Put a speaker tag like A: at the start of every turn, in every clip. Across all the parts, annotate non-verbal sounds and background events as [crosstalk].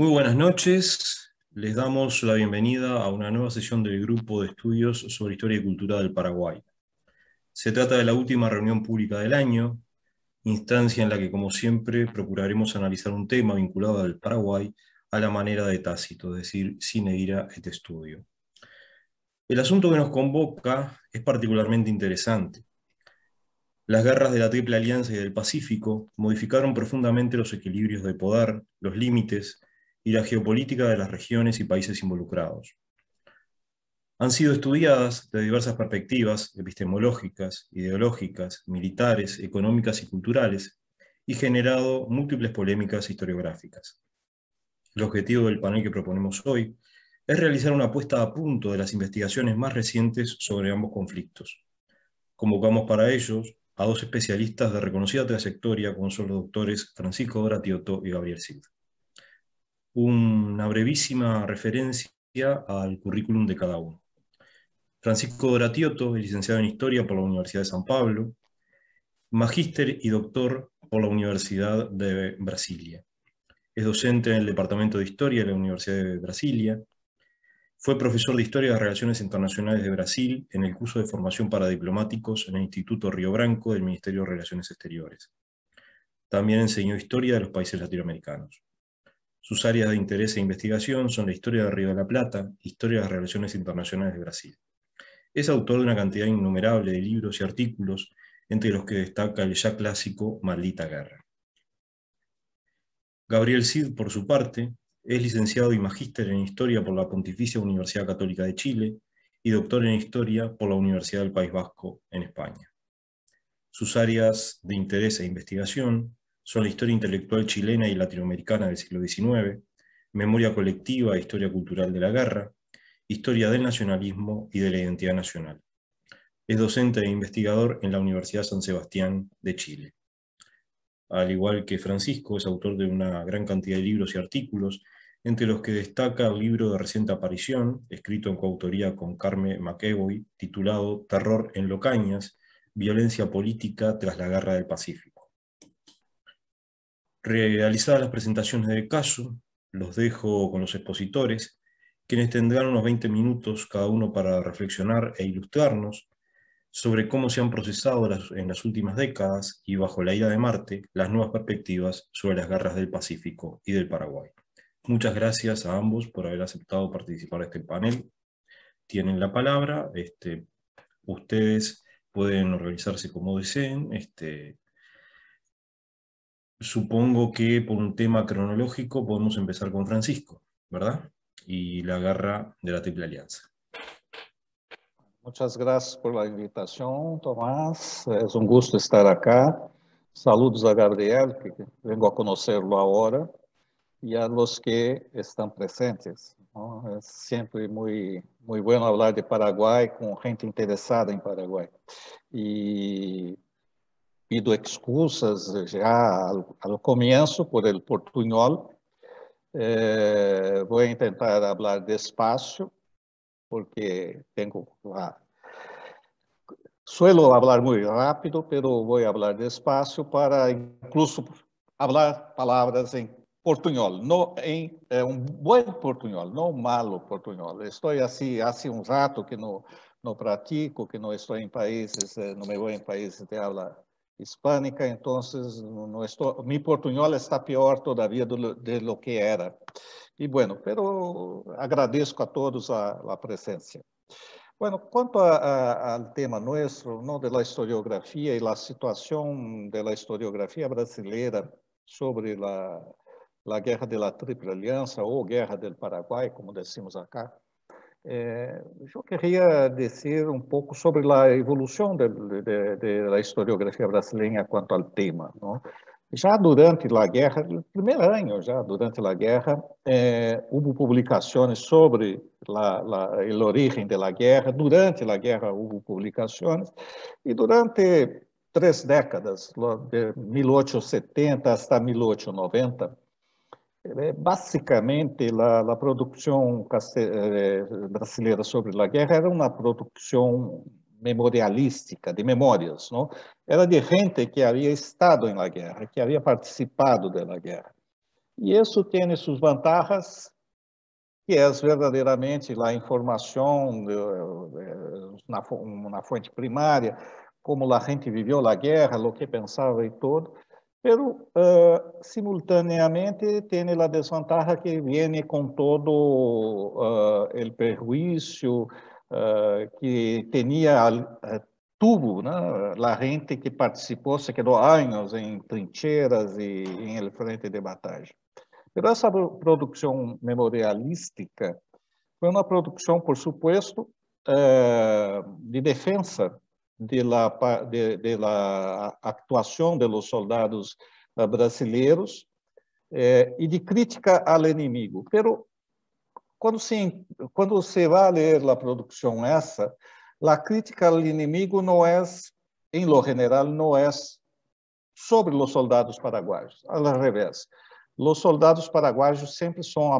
A: Muy buenas noches. Les damos la bienvenida a una nueva sesión del grupo de estudios sobre historia y cultura del Paraguay. Se trata de la última reunión pública del año, instancia en la que, como siempre, procuraremos analizar un tema vinculado al Paraguay a la manera de Tácito, es decir, sin a este estudio. El asunto que nos convoca es particularmente interesante. Las guerras de la Triple Alianza y del Pacífico modificaron profundamente los equilibrios de poder, los límites y la geopolítica de las regiones y países involucrados. Han sido estudiadas de diversas perspectivas epistemológicas, ideológicas, militares, económicas y culturales, y generado múltiples polémicas historiográficas. El objetivo del panel que proponemos hoy es realizar una puesta a punto de las investigaciones más recientes sobre ambos conflictos. Convocamos para ellos a dos especialistas de reconocida trayectoria como son los doctores Francisco Gratioto y Gabriel Silva una brevísima referencia al currículum de cada uno. Francisco Doratioto es licenciado en Historia por la Universidad de San Pablo, magíster y doctor por la Universidad de Brasilia. Es docente en el Departamento de Historia de la Universidad de Brasilia. Fue profesor de Historia de las Relaciones Internacionales de Brasil en el curso de formación para diplomáticos en el Instituto Río Branco del Ministerio de Relaciones Exteriores. También enseñó Historia de los países latinoamericanos. Sus áreas de interés e investigación son la historia de Río de la Plata, historia de las relaciones internacionales de Brasil. Es autor de una cantidad innumerable de libros y artículos, entre los que destaca el ya clásico Maldita Guerra. Gabriel Cid, por su parte, es licenciado y magíster en Historia por la Pontificia Universidad Católica de Chile y doctor en Historia por la Universidad del País Vasco en España. Sus áreas de interés e investigación son la historia intelectual chilena y latinoamericana del siglo XIX, memoria colectiva e historia cultural de la guerra, historia del nacionalismo y de la identidad nacional. Es docente e investigador en la Universidad San Sebastián de Chile. Al igual que Francisco, es autor de una gran cantidad de libros y artículos, entre los que destaca el libro de reciente aparición, escrito en coautoría con Carmen McEvoy, titulado Terror en Locañas, Violencia Política tras la Guerra del Pacífico. Realizadas las presentaciones del caso, los dejo con los expositores, quienes tendrán unos 20 minutos cada uno para reflexionar e ilustrarnos sobre cómo se han procesado en las últimas décadas y bajo la ira de Marte las nuevas perspectivas sobre las guerras del Pacífico y del Paraguay. Muchas gracias a ambos por haber aceptado participar en este panel. Tienen la palabra, este, ustedes pueden organizarse como deseen, este, supongo que por un tema cronológico podemos empezar con Francisco, ¿verdad? Y la garra de la Triple Alianza.
B: Muchas gracias por la invitación, Tomás. Es
A: un gusto estar
B: acá. Saludos a Gabriel, que vengo a conocerlo ahora, y a los que están presentes. Es siempre muy, muy bueno hablar de Paraguay con gente interesada en Paraguay. Y pido excusas já ao começo por el portunhol eh, vou tentar falar despacio, porque tenho. Ah, suelo falar muito rápido, mas vou falar despacio para, incluso, falar palavras em portunhol, no em eh, um bom portunhol, não malo portunhol. Estou assim, há um rato que não não pratico, que não estou em países, eh, não me vou em países de habla então entonces no estoy, está pior todavia de lo, de lo, que era. e bueno, pero agradeço a todos a, presença. presencia. Bueno, quanto a, a, tema nosso não de la e da situação da historiografia brasileira sobre la, la guerra da Triple Aliança ou guerra do Paraguai como decimos acá,
C: é, eu queria
B: dizer um pouco sobre a evolução da historiografia brasileira quanto ao tema. Não? Já durante a guerra, no primeiro ano, já durante a guerra, eh, houve publicações sobre o a origem da guerra. Durante a guerra, houve publicações. E durante três décadas, de 1870 até 1890, é, basicamente a produção é, brasileira sobre a guerra era uma produção memorialística, de memórias, não? era de gente que havia estado na guerra, que havia participado da guerra. E isso tem suas vantagens, que é verdadeiramente a informação é, na, na fonte primária, como a gente viveu a guerra, o que pensava e tudo. Pero, uh, simultaneamente, tem a desvantagem que vem com todo o uh, uh, que tinha, eh, tuvo, né? a gente que participou, se quedou anos em trincheiras e em frente de batalha. Mas essa produção memorialística foi uma produção, por supuesto, eh, de defesa de la, de, de la actuación de los soldados ah, brasileiros eh, e de crítica ao inimigo. Pero quando se quando você vai ler a produção essa, la crítica ao inimigo não é, em lo general, não é sobre os soldados paraguaios, ao revés. Os soldados paraguaios sempre são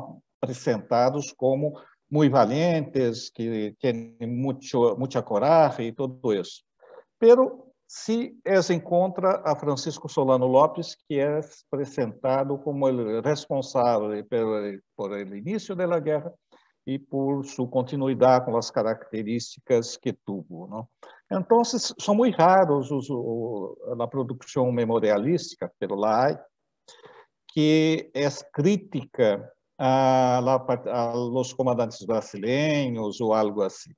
B: apresentados como muito valentes, que têm muita coragem e tudo isso. Pero se se encontra a Francisco Solano Lopes, que é apresentado como responsável pelo, por el início da guerra e por sua continuidade com as características que tuvo. Então, são muito raros os, o, a produção memorialística pelo lá que é crítica a, a, a, los comandantes brasileiros ou algo assim.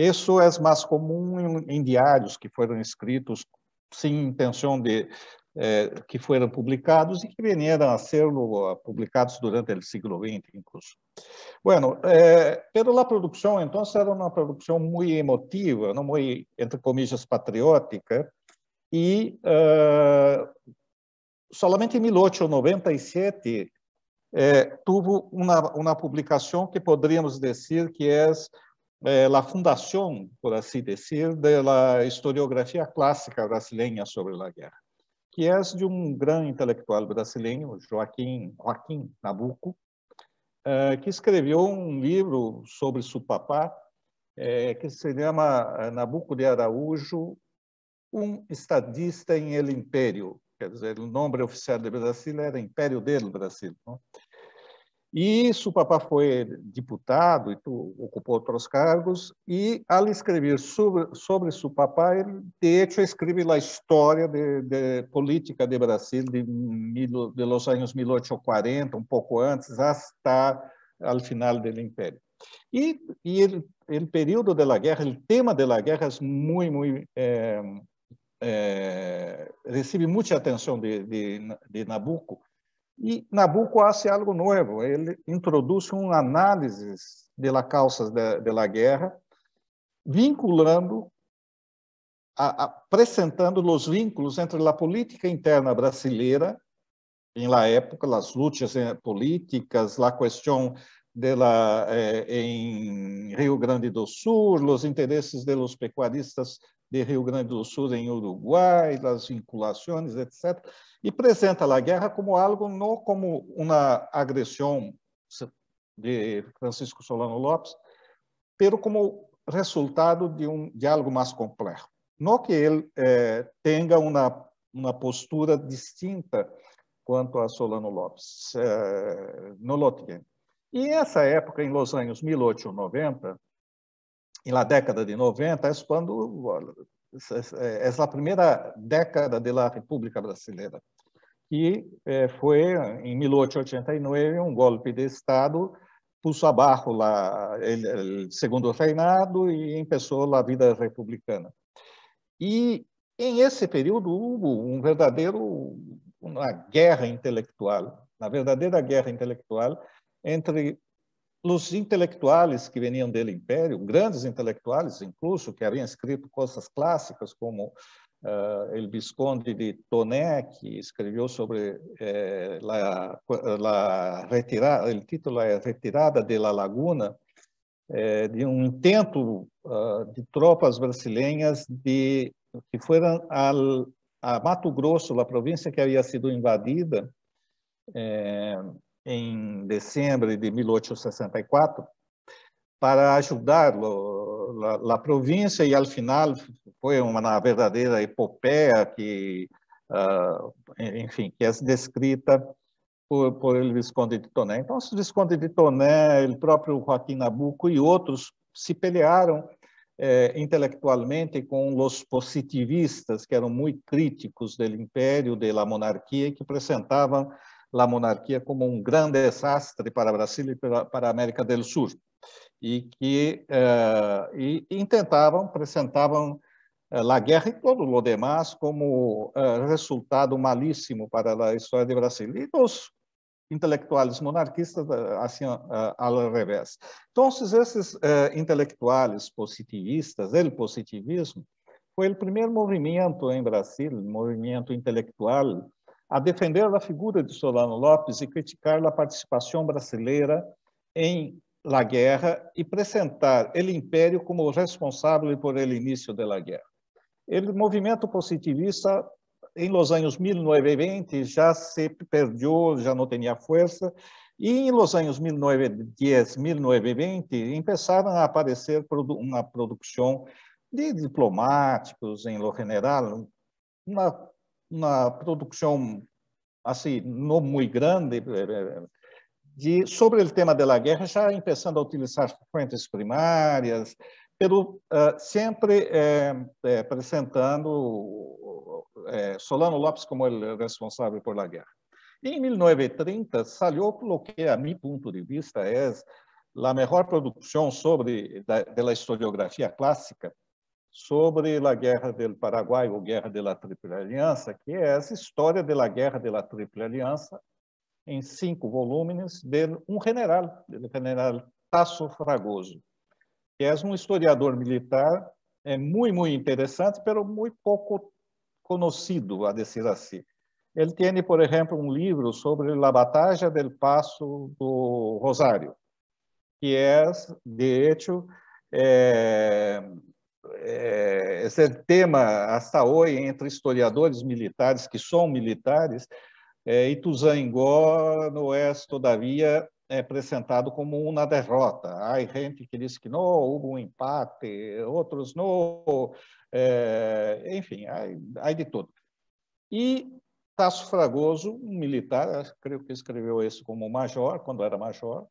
B: Isso é mais comum em, diários que foram escritos sem intenção de eh, que foram publicados e que vieram a ser publicados durante o século XX, incluso. Bueno, eh, pero la producción entonces era uma produção muito emotiva, ¿no? muy, entre comillas, patriótica, e eh, somente solamente em 1897 eh, tuvo uma, uma publicação que poderíamos dizer que é eh, é, a fundação, por assim dizer, da historiografia clássica brasileira sobre a guerra, que é de um grande intelectual brasileiro, Joaquim Joaquín Nabuco, eh, que escreveu um livro sobre seu eh, que se chama Nabuco de Araújo, um estadista em El Império, quer dizer, o nome oficial do Brasil era Império del Brasil. Não? E o papá foi deputado e ocupou outros cargos e ao escrever sobre sobre seu papá ele de hecho escreve a história de, de política de Brasil de, de los anos 1840 um pouco antes até ao final do Império e e ele o período da guerra o tema da guerra é muito muito eh, eh, recebe muita atenção de, de, de Nabucco e Nabucco faz algo novo. Ele introduz um análise das causas da guerra, vinculando, a, apresentando os vínculos entre a política interna brasileira, em la época, as lutas eh, políticas, a questão dela eh, em Rio Grande do Sul, os interesses dos pecuaristas de Rio Grande do Sul em Uruguai, das vinculações, etc. E apresenta a guerra como algo não como uma agressão de Francisco Solano Lopes, pero como resultado de um de algo mais complexo. Não que ele eh, tenha uma uma postura distinta quanto a Solano Lopes, eh, não lo tem. E essa época, em Los Angeles 1890, na década de 90, é quando é, essa primeira década da República Brasileira, que é, foi em 1889 um golpe de Estado pôs abaixo lá segundo o reinado e começou a vida republicana. E em esse período houve um verdadeiro uma guerra intelectual, na verdadeira guerra intelectual entre os intelectuais que vinham dele Império, grandes intelectuais, incluso, que haviam escrito coisas clássicas, como uh, El Visconde de Toné, que escreveu sobre eh, la, la retirada, o título é Retirada de la Laguna, eh, de um intento uh, de tropas brasileiras de, que foram al, a Mato Grosso, a província que havia sido invadida, eh, em dezembro de 1864 para ajudar a província e, ao final, foi uma verdadeira epopeia que, uh, enfim, que é descrita por, por ele Visconde de Toné. Então, o Visconde de Toné, o próprio Joaquim Nabuco e outros se pelearam eh, intelectualmente com os positivistas, que eram muito críticos do império, da monarquia, que apresentavam a monarquia como um grande desastre para Brasil e para a América do Sul e que uh, e intentavam apresentavam uh, eh, a guerra e todo o demais como uh, resultado malíssimo para a história de Brasil. E os intelectuais monarquistas assim ao revés. Então, esses intelectuais positivistas, o positivismo, foi o primeiro movimento em Brasil, movimento intelectual a defender a figura de Solano Lopes e criticar a participação brasileira em la guerra e apresentar ele império como responsável por el início da guerra. O movimento positivista em los anos 1920 já se perdeu, já não tinha força, e em los anos 1910, 1920, começaram a aparecer uma produção de diplomáticos, em lo general, uma una producción así assim, no muy grande eh, eh, de, sobre el tema de la guerra, ya empezando a utilizar fuentes primarias, pero uh, eh, siempre eh, eh, presentando eh, Solano Lopes como el é responsable por la guerra. Y en 1930 salió lo que a mi punto de vista es é la mejor producción sobre, de, de la historiografía clásica, sobre a Guerra do Paraguai ou Guerra da Tríplice Aliança, que é essa história da Guerra da Tríplice Aliança em cinco volumes de um general, do general Tasso Fragoso, que é um historiador militar é muito, muito interessante, mas muito pouco conhecido, a dizer assim. Ele tem, por exemplo, um livro sobre a Batalha do Passo do Rosário, que é, de hecho, é, é, esse é tema hasta hoje entre historiadores militares que são militares, é, Ituzangó não é, todavia, é apresentado como uma derrota. Há gente que diz que não, houve um empate, outros não, é, enfim, há de tudo. E Tasso Fragoso, um militar, creio que escreveu isso como major, quando era major,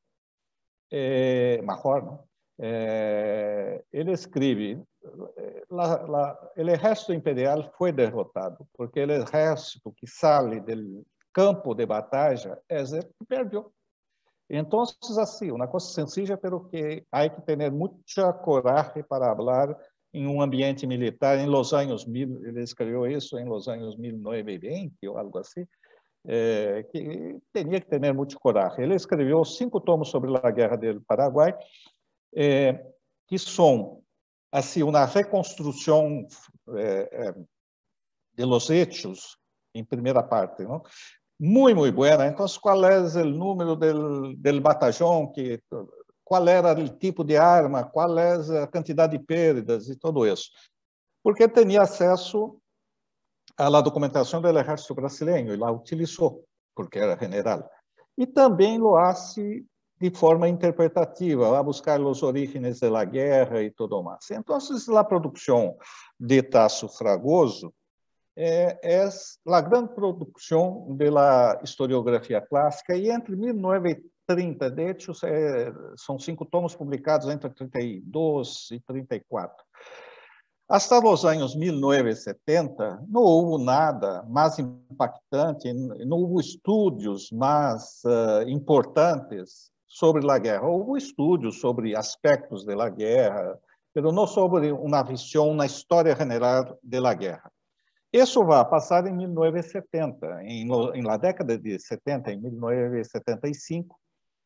B: é, major, não? É, ele escreve la, la, el ejército imperial fue derrotado, porque el ejército que sale del campo de batalla es el que perdió. Entonces, assim, uma coisa sencilla, pero que há que ter muita coragem para falar em um ambiente militar. Em Los Anjos, mil, ele escreveu isso em Los Anos 1920 ou algo assim, eh, que tinha que ter muita coragem. Ele escreveu cinco tomos sobre a Guerra do Paraguai, eh, que são assim uma reconstrução eh, eh, de los hechos em primeira parte, não? Muito muito buena. Então, qual é o número del, batalhão? batallón? Que, qual era o tipo de arma? Qual é a quantidade de perdas e tudo isso? Porque tinha acesso à la do Exército Brasileiro e lá utilizou, porque era general. E também lo hace de forma interpretativa, lá buscar os orígenes da guerra e tudo mais. Então, a produção de Tasso Fragoso é, é a grande produção da historiografia clássica e entre 1930, de hecho, é, são cinco tomos publicados entre 32 e 34. até os anos 1970, não houve nada mais impactante, não houve estudos mais uh, importantes sobre a guerra. um estudos sobre aspectos da guerra, mas não sobre uma visão na história general da guerra. Isso vai passar em 1970, em, em la década de 70, em 1975,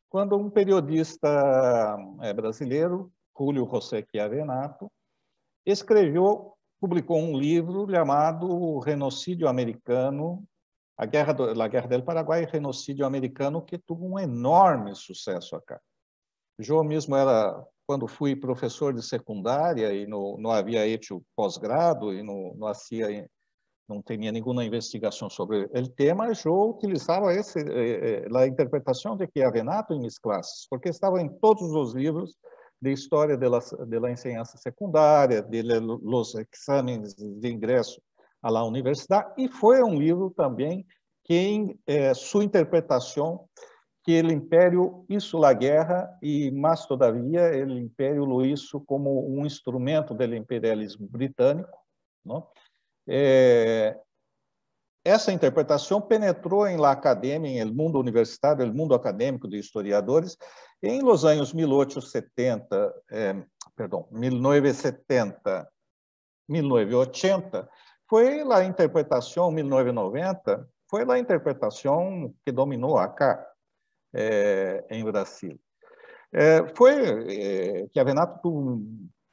B: quando um periodista eh, brasileiro, Julio José Chiavenato, escreveu, publicou um livro chamado Renocídio Americano a guerra do, la guerra del Paraguai, genocídio americano, que teve um enorme sucesso acá. João mesmo era, quando fui professor de secundária e no, não havia hecho pós-grado e no, não havia não tinha nenhuma investigação sobre o tema, João utilizava esse, eh, eh, a interpretação de que a Renato em minhas classes, porque estava em todos os livros de história da enseñanza secundária, de los exames de ingresso à la universidade e foi um livro também que em eh, su interpretación que o império isso la guerra e mais todavia o império lo isso como um instrumento do imperialismo britânico não Eh, essa interpretação penetrou em la academia, em mundo universitário, no mundo acadêmico de historiadores, em los anos 1870, eh, perdão, 1970, 1980, foi a interpretação 1990, foi a interpretação que dominou acá eh, é, em Brasil. É, foi é, que a Renato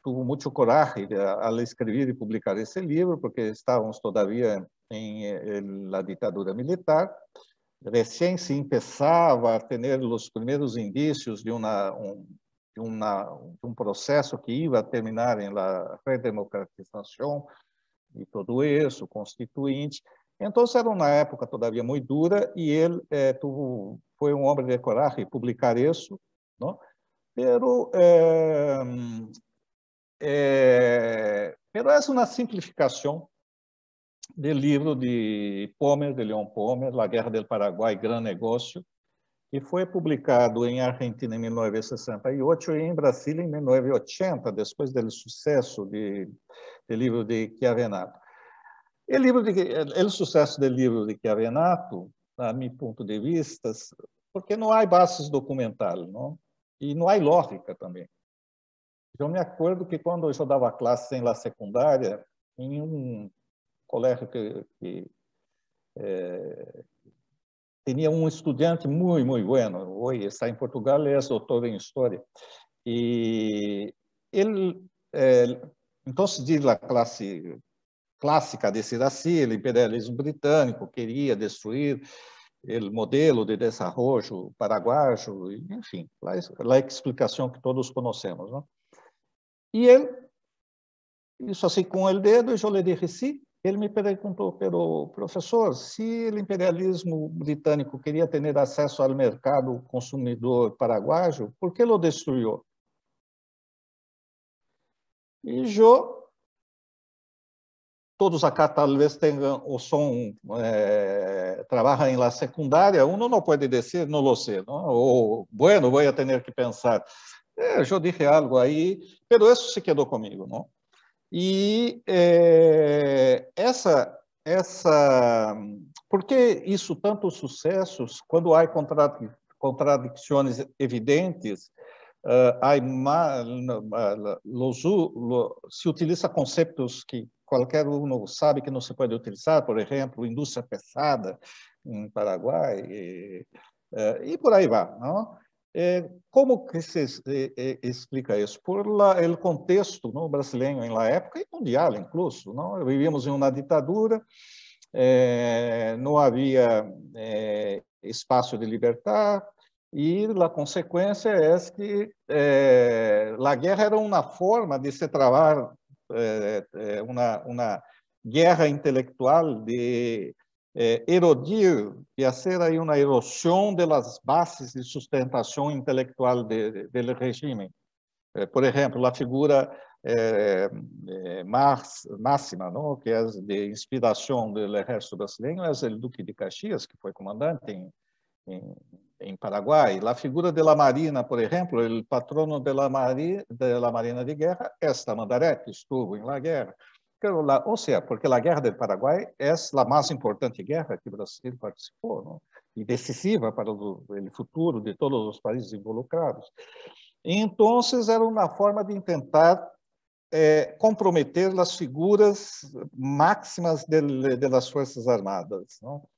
B: teve muito coragem ao escrever e publicar esse livro, porque estávamos todavia em, la ditadura militar recém se começava a ter os primeiros indícios de, um, de, de um processo que ia terminar em la redemocratização e todo isso, constituinte. Então, era uma época todavia muito dura e ele é, tuvo, foi um homem de coragem publicar isso, não? Pero, eh, pero é uma simplificação do livro de Pomer, de Leon Pomer, La Guerra del Paraguai, Gran Negócio, que foi publicado em Argentina em 1968 e em Brasília em 1980, depois do sucesso de o livro de Chiavenato. O livro de, o é, é sucesso do livro de Chiavenato, a meu ponto de vista, porque não há bases documentais, não? E não há lógica também. Eu me acordo que quando eu dava classe em lá secundária,
D: em um
B: colégio que, que é, tinha um estudante muito, muito bueno, hoje está em Portugal, é doutor em História, e ele é, então, se diz a classe clássica de Siraci, o imperialismo britânico queria destruir o modelo de desenvolvimento paraguajo, enfim, lá, lá é a explicação que todos conhecemos. Não? E ele, isso assim com o dedo, eu lhe disse sim, ele me perguntou, pero professor, se o imperialismo britânico queria ter acesso ao mercado consumidor
D: paraguaio, por que o destruiu? E Jô, todos acá talvez tenham o som,
B: é, eh, trabalha em la secundária, um não pode descer não lo não? ou, bueno, vou ter que pensar. Eu eh, eu disse algo aí, pero isso se quedou comigo, não? E essa, eh, essa, por que isso tantos sucessos quando há contradições evidentes ah, se utiliza conceitos que qualquer um sabe que não se pode utilizar, por exemplo, indústria pesada em Paraguai, e, eh, e por aí vai. Não? É, como que se é, é, explica isso? Por lá, o contexto não, brasileiro em época e mundial, incluso. Não? Vivíamos em uma ditadura, eh, não havia eh, espaço de libertar, e a consequência é que é, a guerra era uma forma de se travar é, é, uma, uma guerra intelectual, de eh, erodir, de fazer aí uma erosão das bases de sustentação intelectual do regime. por exemplo, a figura máxima, não? que é de inspiração do exército brasileiro, é o Duque de Caxias, que foi comandante em, em em Paraguai, a figura de la Marina, por exemplo, o patrono de la, Mari, de la Marina de Guerra esta Mandaré, que estuvo em la guerra. Ou seja, porque a guerra do Paraguai é a mais importante guerra que o Brasil participou, não? É? e decisiva para o futuro de todos os países involucrados. Então, era uma forma de tentar é, comprometer as figuras máximas das Forças Armadas. Não? É?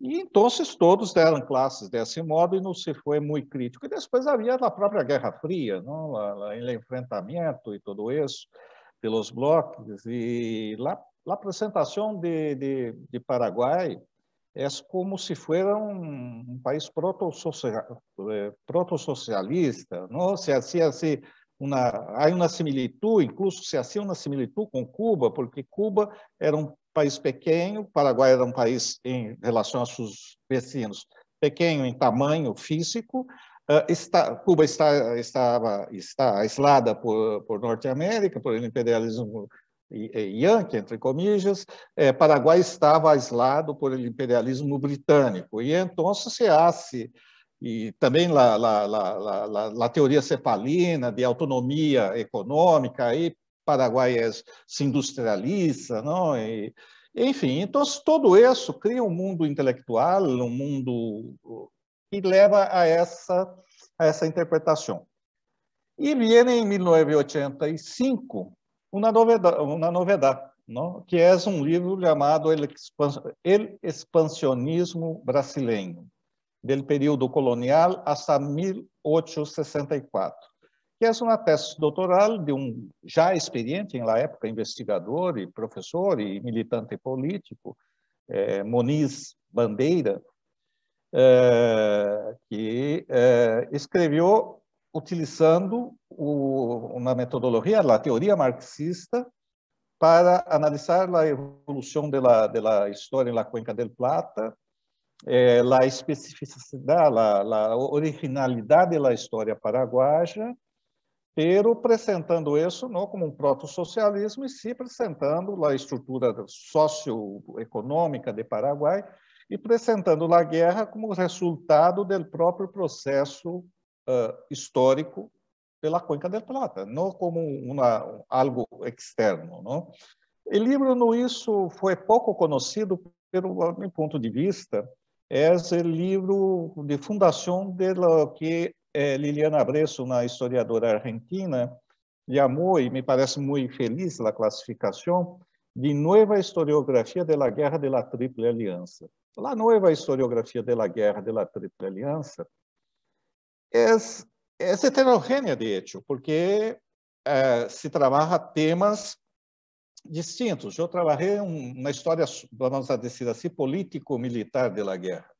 B: E então todos deram classes desse modo e não se foi muito crítico. E depois havia a própria Guerra Fria, não? o enfrentamento e tudo isso pelos blocos. E lá a apresentação de, de, de, Paraguai é como se fosse um, um país eh, proto-socialista, proto não? Se assim, assim uma, há uma similitude, incluso se assim uma similitud com Cuba, porque Cuba era um país pequeno, o Paraguai era um país, em relação aos seus vecinos, pequeno em tamanho físico, Uh, está, Cuba está, estava, está aislada por, por Norte América, por imperialismo yankee, entre comillas, eh, Paraguai estava aislado por imperialismo britânico. E então se asse, e também lá, teoria cefalina de autonomia econômica, e paraguaias se industrializa, não? E, enfim, então todo isso cria um mundo intelectual, um mundo que leva a essa a essa interpretação. E vem em 1985 uma novidade, uma novidade não? que é um livro chamado El Expansionismo Brasileiro, do período colonial até 1864 que é uma tese doutoral de um já experiente, na época, investigador e professor e militante político, eh, Moniz Bandeira, eh, que eh, escreveu utilizando o, uma metodologia, a teoria marxista, para analisar a evolução da de, de história na Cuenca del Plata, eh, a especificidade, a originalidade da história paraguaia pero apresentando isso não como um proto-socialismo e se apresentando a estrutura socioeconômica de Paraguai e apresentando a guerra como resultado do próprio processo uh, histórico pela Cuenca del Plata, não como uma, algo externo. O livro, no isso, foi pouco conhecido, pelo meu ponto de vista, é o livro de fundação de que é, Liliana Bresso, uma historiadora argentina, chamou e me parece muito feliz a classificação de nova historiografia de la Guerra de la Triple Aliança. A Nova Historiografia de la Guerra de la Triple Aliança é, é es de hecho, porque é, se trabalha temas distintos. Eu trabalhei uma história, vamos dizer assim, político-militar de la guerra.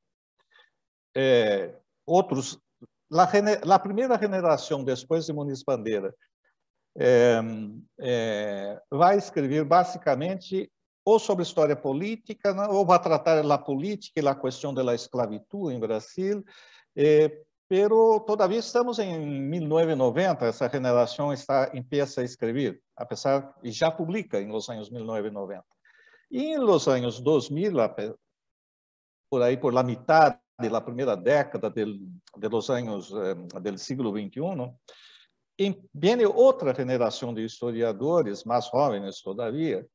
B: outros la, la primera depois de Muniz Bandeira é, é, vai escrever basicamente ou sobre história política, né, ou vai tratar da política e da questão da escravidão em Brasil. Mas, é, pero todavia estamos em 1990, essa generação está empieza a escrever, apesar e já publica em los anos 1990. E em los anos 2000, por aí por la mitad da primeira década dos anos eh, do século XXI, vem outra generação de historiadores, mais jovens todavia.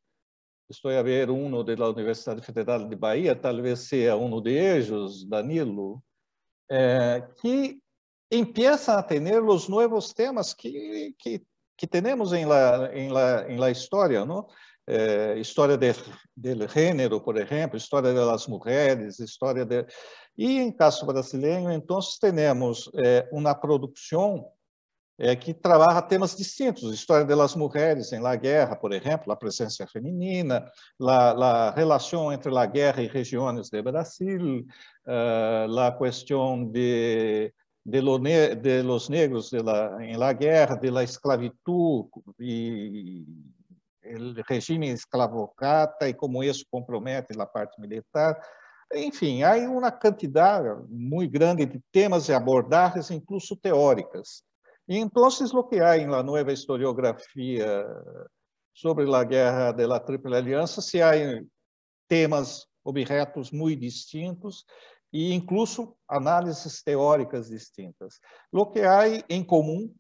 B: Estou a ver um da Universidade Federal de Bahia, talvez seja um de eles, Danilo, eh, que empieza a ter os novos temas que, que, que temos em la, em la, em la história, não? é, História de, Gênero, por exemplo, História das Mulheres, História de... E em caso brasileiro, então, temos é, uma produção é, que trabalha temas distintos, História das Mulheres em la Guerra, por exemplo, a presença feminina, a relação entre La guerra e regiões do Brasil, a questão de de, lo ne de los negros de la, la guerra, de la esclavitud regime esclavocrata e como isso compromete a parte militar. Enfim, há uma quantidade muito grande de temas e abordagens, incluso teóricas. E então, o que há na nova historiografia sobre a guerra da Triple Aliança, se há temas, objetos muito distintos e incluso análises teóricas distintas. O que há em comum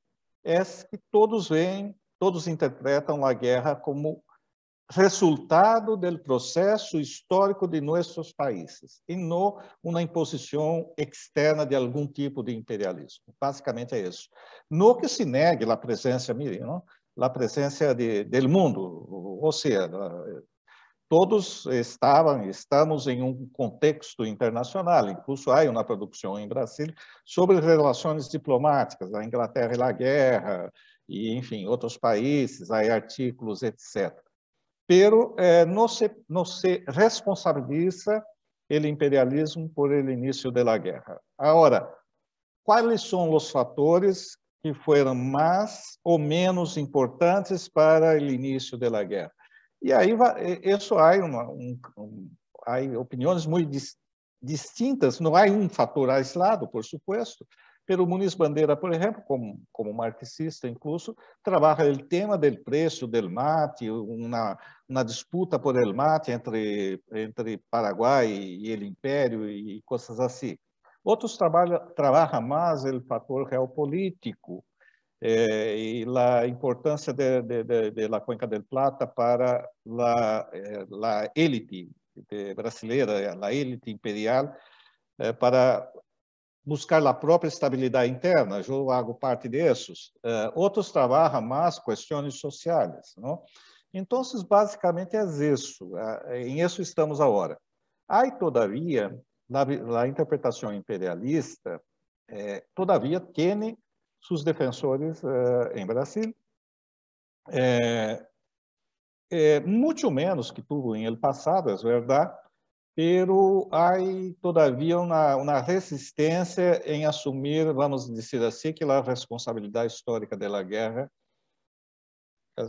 B: é que todos veem todos interpretam a guerra como resultado do processo histórico de nossos países e não uma imposição externa de algum tipo de imperialismo. Basicamente é isso. No que se negue a presença, mirim, a presença de, do mundo, ou seja, todos estavam, estamos em um contexto internacional, incluso há uma produção em Brasil sobre relações diplomáticas, a Inglaterra e a guerra, e, enfim, outros países, aí artículos, etc. Pero é, não, se, não se responsabiliza o imperialismo por ele início da guerra. Agora, quais são os fatores que foram mais ou menos importantes para o início da guerra? E aí, isso aí uma, um, há opiniões muito distintas, não há um fator aislado, por supuesto, Pero Muniz Bandeira, por exemplo, como, como marxista incluso, trabalha o tema do preço do mate, uma, uma disputa por el mate entre, entre Paraguai e, e o Império e coisas assim. Outros trabalham trabalha mais o fator geopolítico eh, e a importância de, de, de, de la Cuenca del Plata para a eh, élite brasileira, a élite imperial, eh, para buscar a própria estabilidade interna, eu hago parte desses. Uh, outros trabalham mais questões sociais, não? Então, basicamente é isso. Uh, em isso estamos agora. Há, todavia, a interpretação imperialista, eh, todavia, tem seus defensores eh, em Brasil. Eh, muito menos que tudo em el passado, é verdade, pero há, todavia, uma, resistência em assumir, vamos dizer assim, que a responsabilidade histórica da guerra é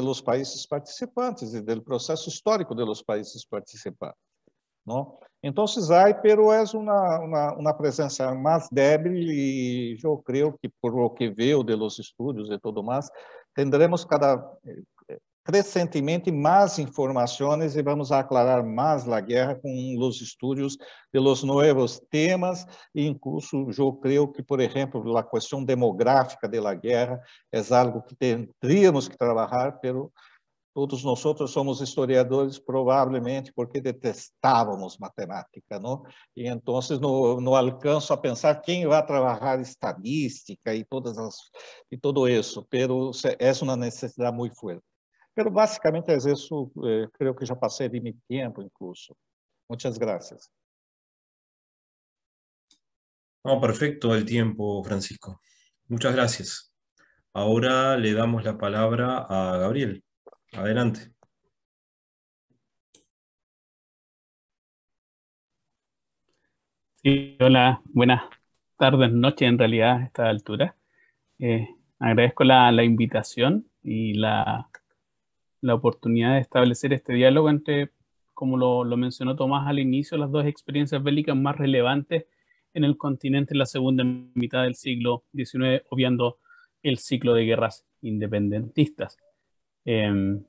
B: dos países participantes e do processo histórico dos países participantes. Não? Então, há, pero é uma, uma, presença mais débil e eu creio que, por o que veio de los estudos e tudo mais, tendremos cada eh, Crescentemente mais informações e vamos aclarar mais a guerra com os estudos de novos temas. E incluso eu creio que, por exemplo, a questão demográfica da guerra é algo que tendríamos que trabalhar. pero todos nós somos historiadores provavelmente porque detestávamos matemática, não? E então não, não alcanço a pensar quem vai trabalhar estatística e todas as e todo isso, pero é uma necessidade muito forte. Pero básicamente es eso, eh, creo que ya pasé de mi tiempo incluso. Muchas
A: gracias.
D: perfecto el tiempo, Francisco. Muchas gracias. Ahora le damos la palabra a Gabriel. Adelante.
E: hola, buenas tardes, noche en realidad a esta altura. Eh, agradezco la, la invitación y la la oportunidad de establecer este diálogo entre, como lo, mencionó Tomás al inicio, las dos experiencias bélicas más relevantes en el continente en la segunda mitad del siglo XIX, obviando el ciclo de guerras independentistas. Em,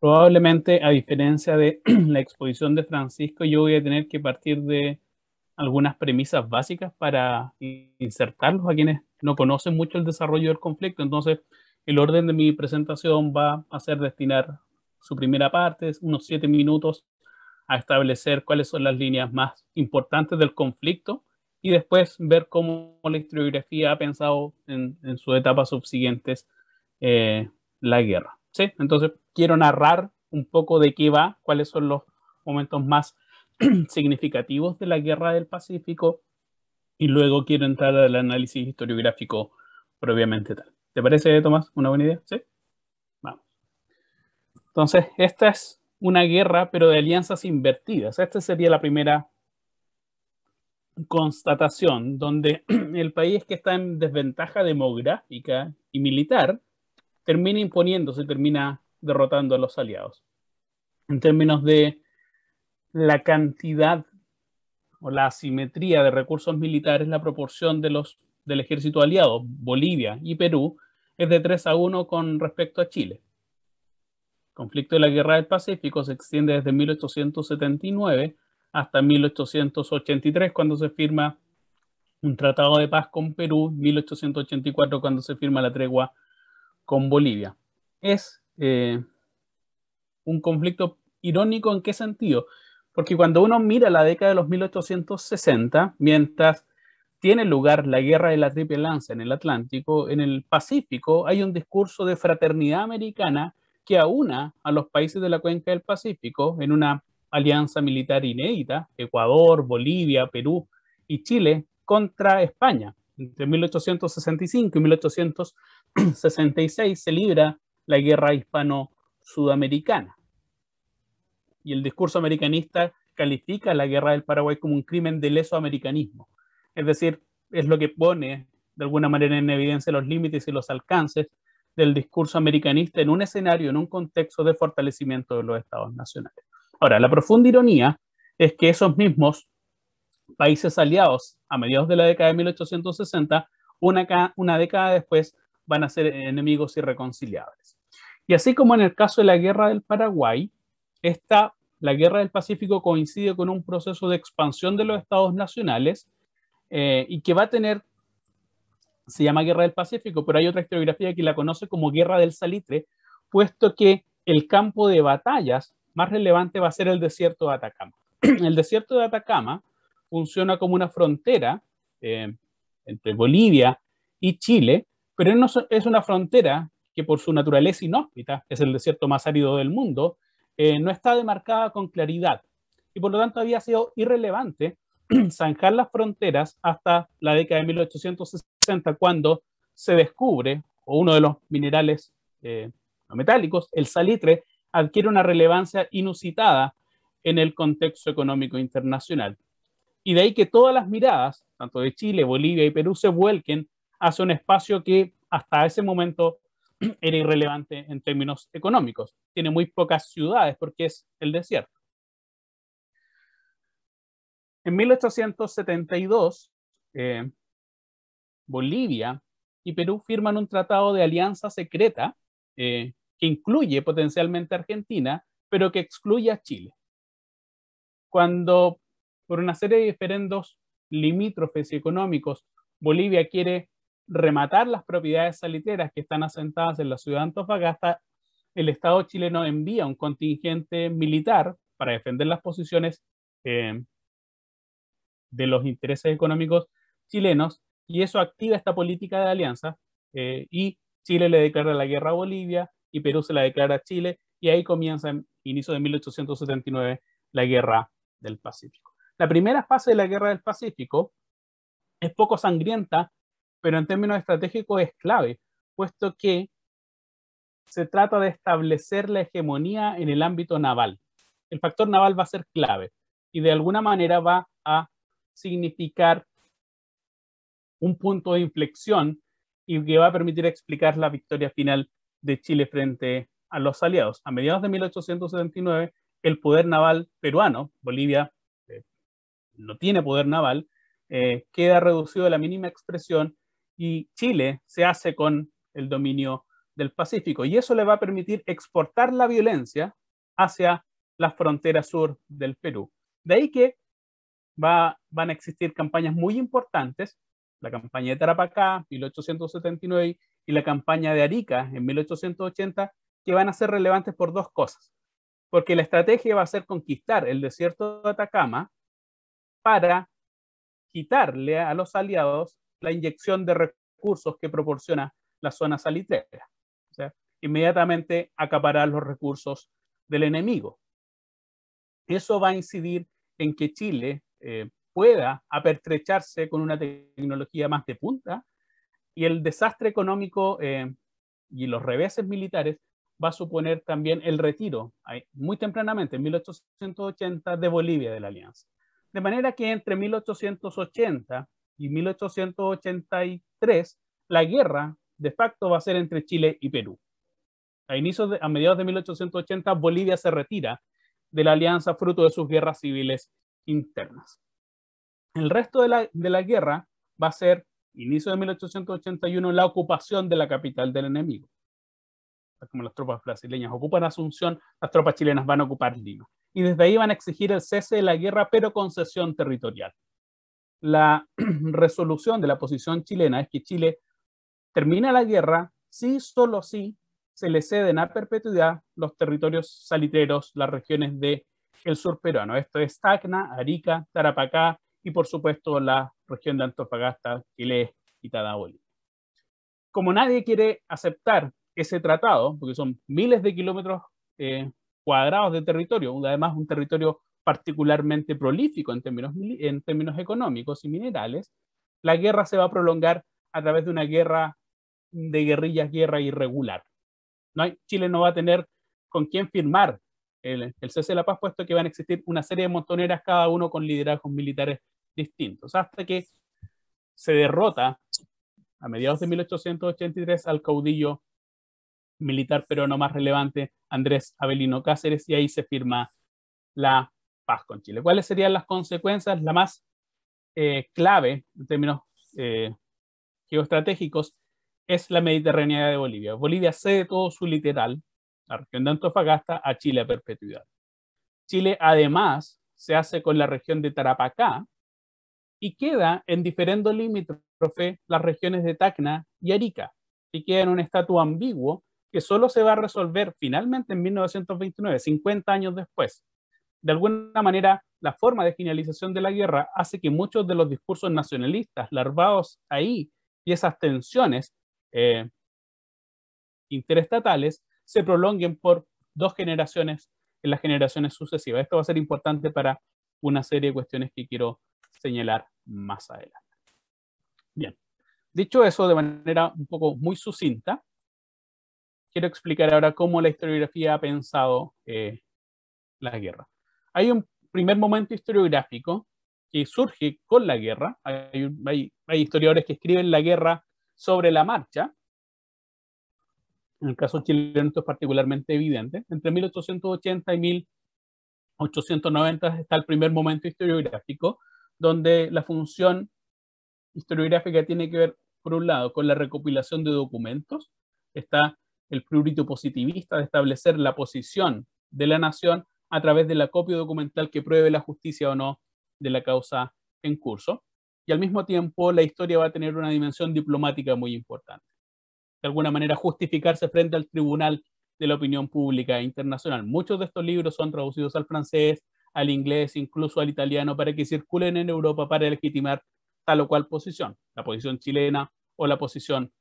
E: probablemente, a diferencia de [clears throat] la exposición de Francisco, yo voy a tener que partir de algunas premisas básicas para insertarlos a quienes no conocen mucho el desarrollo del conflicto. Entonces, el orden de mi presentación va a ser destinar su primera parte, unos siete minutos, a establecer cuáles son las líneas más importantes del conflicto y después ver cómo la historiografía ha pensado en, sus etapas subsiguientes eh, la guerra. ¿sí? Entonces quiero narrar un poco de qué va, cuáles son los momentos más [clears throat] significativos de la guerra del Pacífico y luego quiero entrar al análisis historiográfico previamente tal. ¿Te parece, Tomás, una buena idea? Sí. Vamos. Entonces, esta es una guerra, pero de alianzas invertidas. Esta sería la primera constatación, donde [clears throat] el país que está en desventaja demográfica y militar termina imponiéndose, termina derrotando a los aliados. En términos de la cantidad o la asimetría de recursos militares, la proporción de los, del ejército aliado, Bolivia y Perú, es de 3 a 1 con respecto a Chile. El conflicto de la Guerra del Pacífico se extiende desde 1879 hasta 1883 cuando se firma un tratado de paz con Perú, 1884 cuando se firma la tregua con Bolivia. Es eh, un conflicto irónico en qué sentido? Porque cuando uno mira la década de los 1860, mientras tiene lugar la guerra de la Triple Lanza en el Atlántico, en el Pacífico hay un discurso de fraternidad americana que aúna a los países de la cuenca del Pacífico en una alianza militar inédita, Ecuador, Bolivia, Perú y Chile, contra España. Entre 1865 y 1866 se libra la guerra hispano-sudamericana. Y el discurso americanista califica la guerra del Paraguay como un crimen del leso americanismo es decir, es lo que pone de alguna manera en evidencia los límites y los alcances del discurso americanista en un escenario, en un contexto de fortalecimiento de los estados nacionales. Ahora, la profunda ironía es que esos mismos países aliados a mediados de la década de 1860, una, una década después, van a ser enemigos irreconciliables. Y así como en el caso de la guerra del Paraguay, esta, la guerra del Pacífico coincide con un proceso de expansión de los estados nacionales eh, y que va a tener, se llama Guerra del Pacífico, pero hay otra historiografía que la conoce como Guerra del Salitre, puesto que el campo de batallas más relevante va a ser el desierto de Atacama. [clears throat] el desierto de Atacama funciona como una frontera eh, entre Bolivia y Chile, pero no es una frontera que por su naturaleza inhóspita, es el desierto más árido del mundo, eh, no está demarcada con claridad y por lo tanto había sido irrelevante [clears throat] zanjar las fronteras hasta la década de 1860, cuando se descubre uno de los minerales eh, metálicos, el salitre, adquiere una relevancia inusitada en el contexto económico internacional. Y de ahí que todas las miradas, tanto de Chile, Bolivia y Perú, se vuelquen hacia un espacio que hasta ese momento [clears throat] era irrelevante en términos económicos. Tiene muy pocas ciudades porque es el desierto. En 1872, eh, Bolivia y Perú firman un tratado de alianza secreta eh, que incluye potencialmente a Argentina, pero que excluye a Chile. Cuando, por una serie de diferendos limítrofes y económicos, Bolivia quiere rematar las propiedades saliteras que están asentadas en la ciudad de Antofagasta, el Estado chileno envía un contingente militar para defender las posiciones eh, de los intereses económicos chilenos y eso activa esta política de alianza eh, y Chile le declara la guerra a Bolivia y Perú se la declara a Chile y ahí comienza en inicio de 1879 la guerra del Pacífico. La primera fase de la guerra del Pacífico es poco sangrienta, pero en términos estratégicos es clave, puesto que se trata de establecer la hegemonía en el ámbito naval. El factor naval va a ser clave y de alguna manera va a significar un punto de inflexión y que va a permitir explicar la victoria final de Chile frente a los aliados. A mediados de 1879, el poder naval peruano, Bolivia eh, no tiene poder naval, eh, queda reducido a la mínima expresión y Chile se hace con el dominio del Pacífico. Y eso le va a permitir exportar la violencia hacia la frontera sur del Perú. De ahí que van a existir campañas muy importantes, la campaña de Tarapacá, 1879, y la campaña de Arica, en 1880, que van a ser relevantes por dos cosas. Porque la estrategia va a ser conquistar el desierto de Atacama para quitarle a los aliados la inyección de recursos que proporciona la zona salitrera. O sea, inmediatamente acaparar los recursos del enemigo. Eso va a incidir en que Chile eh, pueda apertrecharse con una tecnología más de punta y el desastre económico eh, y los reveses militares va a suponer también el retiro muy tempranamente, en 1880, de Bolivia de la Alianza. De manera que entre 1880 y 1883, la guerra de facto va a ser entre Chile y Perú. A, inicios a mediados de 1880, Bolivia se retira de la alianza fruto de sus guerras civiles internas. El resto de la, guerra va a ser, inicio de 1881, la ocupación de la capital del enemigo. Como las tropas brasileñas ocupan Asunción, las tropas chilenas van a ocupar Lima. Y desde ahí van a exigir el cese de la guerra, pero concesión territorial. La [clears throat] resolución de la posición chilena es que Chile termina la guerra si solo si se le ceden a perpetuidad los territorios salitreros, las regiones de el sur peruano. Esto es Tacna, Arica, Tarapacá y por supuesto la región de Antofagasta, Chile y Tadaoli. Como nadie quiere aceptar ese tratado, porque son miles de kilómetros eh, cuadrados de territorio, además un territorio particularmente prolífico en términos, económicos y minerales, la guerra se va a prolongar a través de una guerra de guerrillas, guerra irregular. Chile no va a tener con quién firmar el, cese de la paz, puesto que van a existir una serie de montoneras, cada uno con liderazgos militares distintos, hasta que se derrota a mediados de 1883 al caudillo militar pero no más relevante, Andrés Avelino Cáceres, y ahí se firma la paz con Chile. ¿Cuáles serían las consecuencias? La más eh, clave en términos eh, geoestratégicos es la Mediterránea de Bolivia. Bolivia cede todo su literal, la región de Antofagasta, a Chile a perpetuidad. Chile además se hace con la región de Tarapacá y queda en diferendo limítrofe las regiones de Tacna y Arica, y queda en un estatus ambiguo que solo se va a resolver finalmente en 1929, 50 años después. De alguna manera, la forma de finalización de la guerra hace que muchos de los discursos nacionalistas larvados ahí y esas tensiones eh, interestatales se prolonguen por dos generaciones en las generaciones sucesivas. Esto va a ser importante para una serie de cuestiones que quiero señalar más adelante. Bien, dicho eso de manera un poco muy sucinta, quiero explicar ahora cómo la historiografía ha pensado eh, la guerra. Hay un primer momento historiográfico que surge con la guerra. hay historiadores que escriben la guerra sobre la marcha, en el caso chileno esto es particularmente evidente. Entre 1880 y 1890 está el primer momento historiográfico, donde la función historiográfica tiene que ver, por un lado, con la recopilación de documentos. Está el prurito positivista de establecer la posición de la nación a través de la copia documental que pruebe la justicia o no de la causa en curso. Y al mismo tiempo, la historia va a tener una dimensión diplomática muy importante de alguna manera justificarse frente al tribunal de la opinión pública internacional. Muchos de estos libros son traducidos al francés, al inglés, incluso al italiano, para que circulen en Europa para legitimar tal o cual posición, la posición chilena o la posición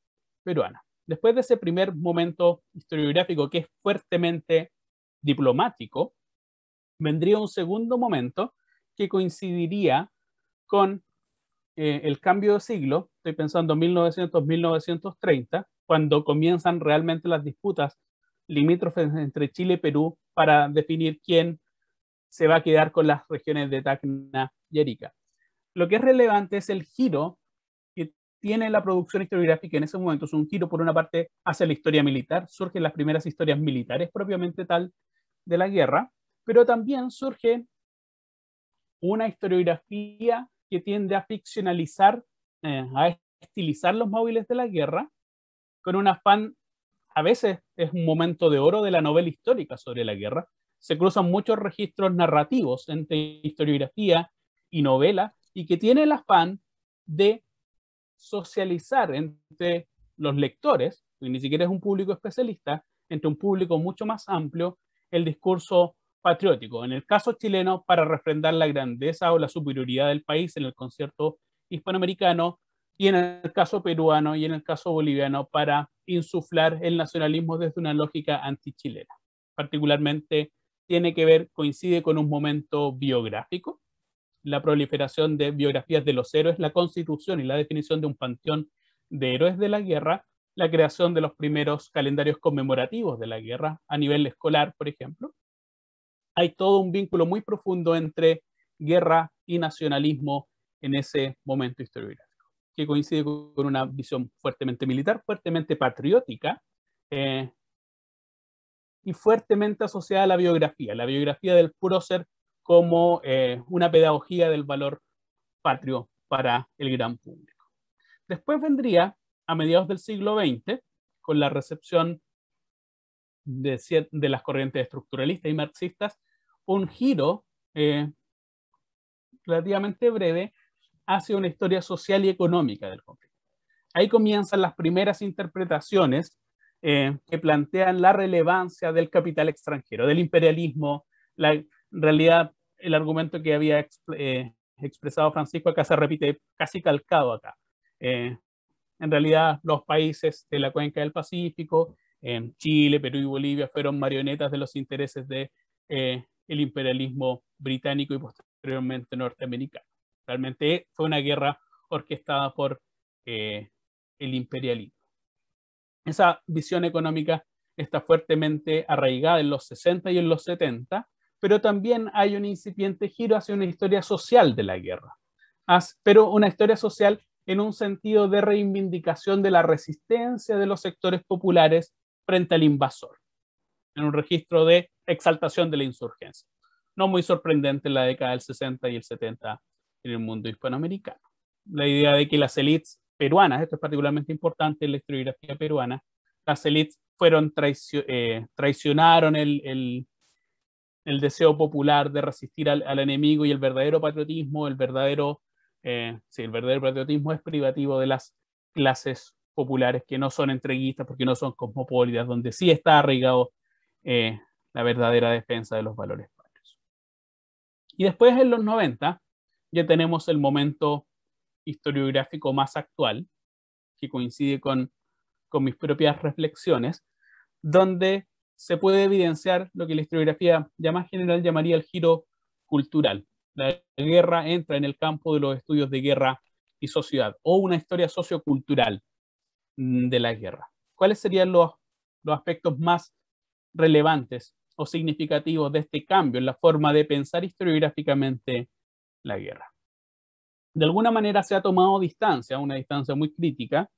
E: peruana. Después de ese primer momento historiográfico que es fuertemente diplomático, vendría un segundo momento que coincidiría con eh, el cambio de siglo, estoy pensando en 1900-1930, cuando comienzan realmente las disputas limítrofes entre Chile y Perú para definir quién se va a quedar con las regiones de Tacna y Arica. Lo que es relevante es el giro que tiene la producción historiográfica en ese momento. Es un giro, por una parte, hacia la historia militar. Surgen las primeras historias militares propiamente tal de la guerra, pero también surge una historiografía que tiende a ficcionalizar, eh, a estilizar los móviles de la guerra pero un afán, a veces es un momento de oro de la novela histórica sobre la guerra. Se cruzan muchos registros narrativos entre historiografía y novela y que tiene el afán de socializar entre los lectores, que ni siquiera es un público especialista, entre un público mucho más amplio, el discurso patriótico. En el caso chileno, para refrendar la grandeza o la superioridad del país en el concierto hispanoamericano, y en el caso peruano y en el caso boliviano para insuflar el nacionalismo desde una lógica antichilena. Particularmente tiene que ver, coincide con un momento biográfico, la proliferación de biografías de los héroes, la constitución y la definición de un panteón de héroes de la guerra, la creación de los primeros calendarios conmemorativos de la guerra a nivel escolar, por ejemplo. Hay todo un vínculo muy profundo entre guerra y nacionalismo en ese momento histórico que coincide con una visión fuertemente militar, fuertemente patriótica eh, y fuertemente asociada a la biografía, la biografía del prócer como eh, una pedagogía del valor patrio para el gran público. Después vendría, a mediados del siglo XX, con la recepción de, las corrientes estructuralistas y marxistas, un giro eh, relativamente breve hacia una historia social y económica del conflicto. Ahí comienzan las primeras interpretaciones eh, que plantean la relevancia del capital extranjero, del imperialismo, la en realidad, el argumento que había eh, expresado Francisco acá se repite casi calcado acá. Eh, en realidad, los países de la cuenca del Pacífico, Chile, Perú y Bolivia, fueron marionetas de los intereses del de, el imperialismo británico y posteriormente norteamericano. Realmente fue una guerra orquestada por eh, el imperialismo. Esa visión económica está fuertemente arraigada en los 60 y en los 70, pero también hay un incipiente giro hacia una historia social de la guerra, pero una historia social en un sentido de reivindicación de la resistencia de los sectores populares frente al invasor, en un registro de exaltación de la insurgencia. No muy sorprendente en la década del 60 y el 70 en el mundo hispanoamericano. La idea de que las élites peruanas, esto es particularmente importante en la historiografía peruana, las élites fueron eh, traicionaron el, el, el, deseo popular de resistir al, al, enemigo y el verdadero patriotismo, el verdadero, eh, sí, el verdadero patriotismo es privativo de las clases populares que no son entreguistas, porque no son cosmopolitas, donde sí está arraigado eh, la verdadera defensa de los valores patrios. Y después en los 90, ya tenemos el momento historiográfico más actual, que coincide con, mis propias reflexiones, donde se puede evidenciar lo que la historiografía ya más general llamaría el giro cultural. La guerra entra en el campo de los estudios de guerra y sociedad, o una historia sociocultural de la guerra. ¿Cuáles serían los aspectos más relevantes o significativos de este cambio en la forma de pensar historiográficamente la guerra. De alguna manera se ha tomado distancia, una distancia muy crítica,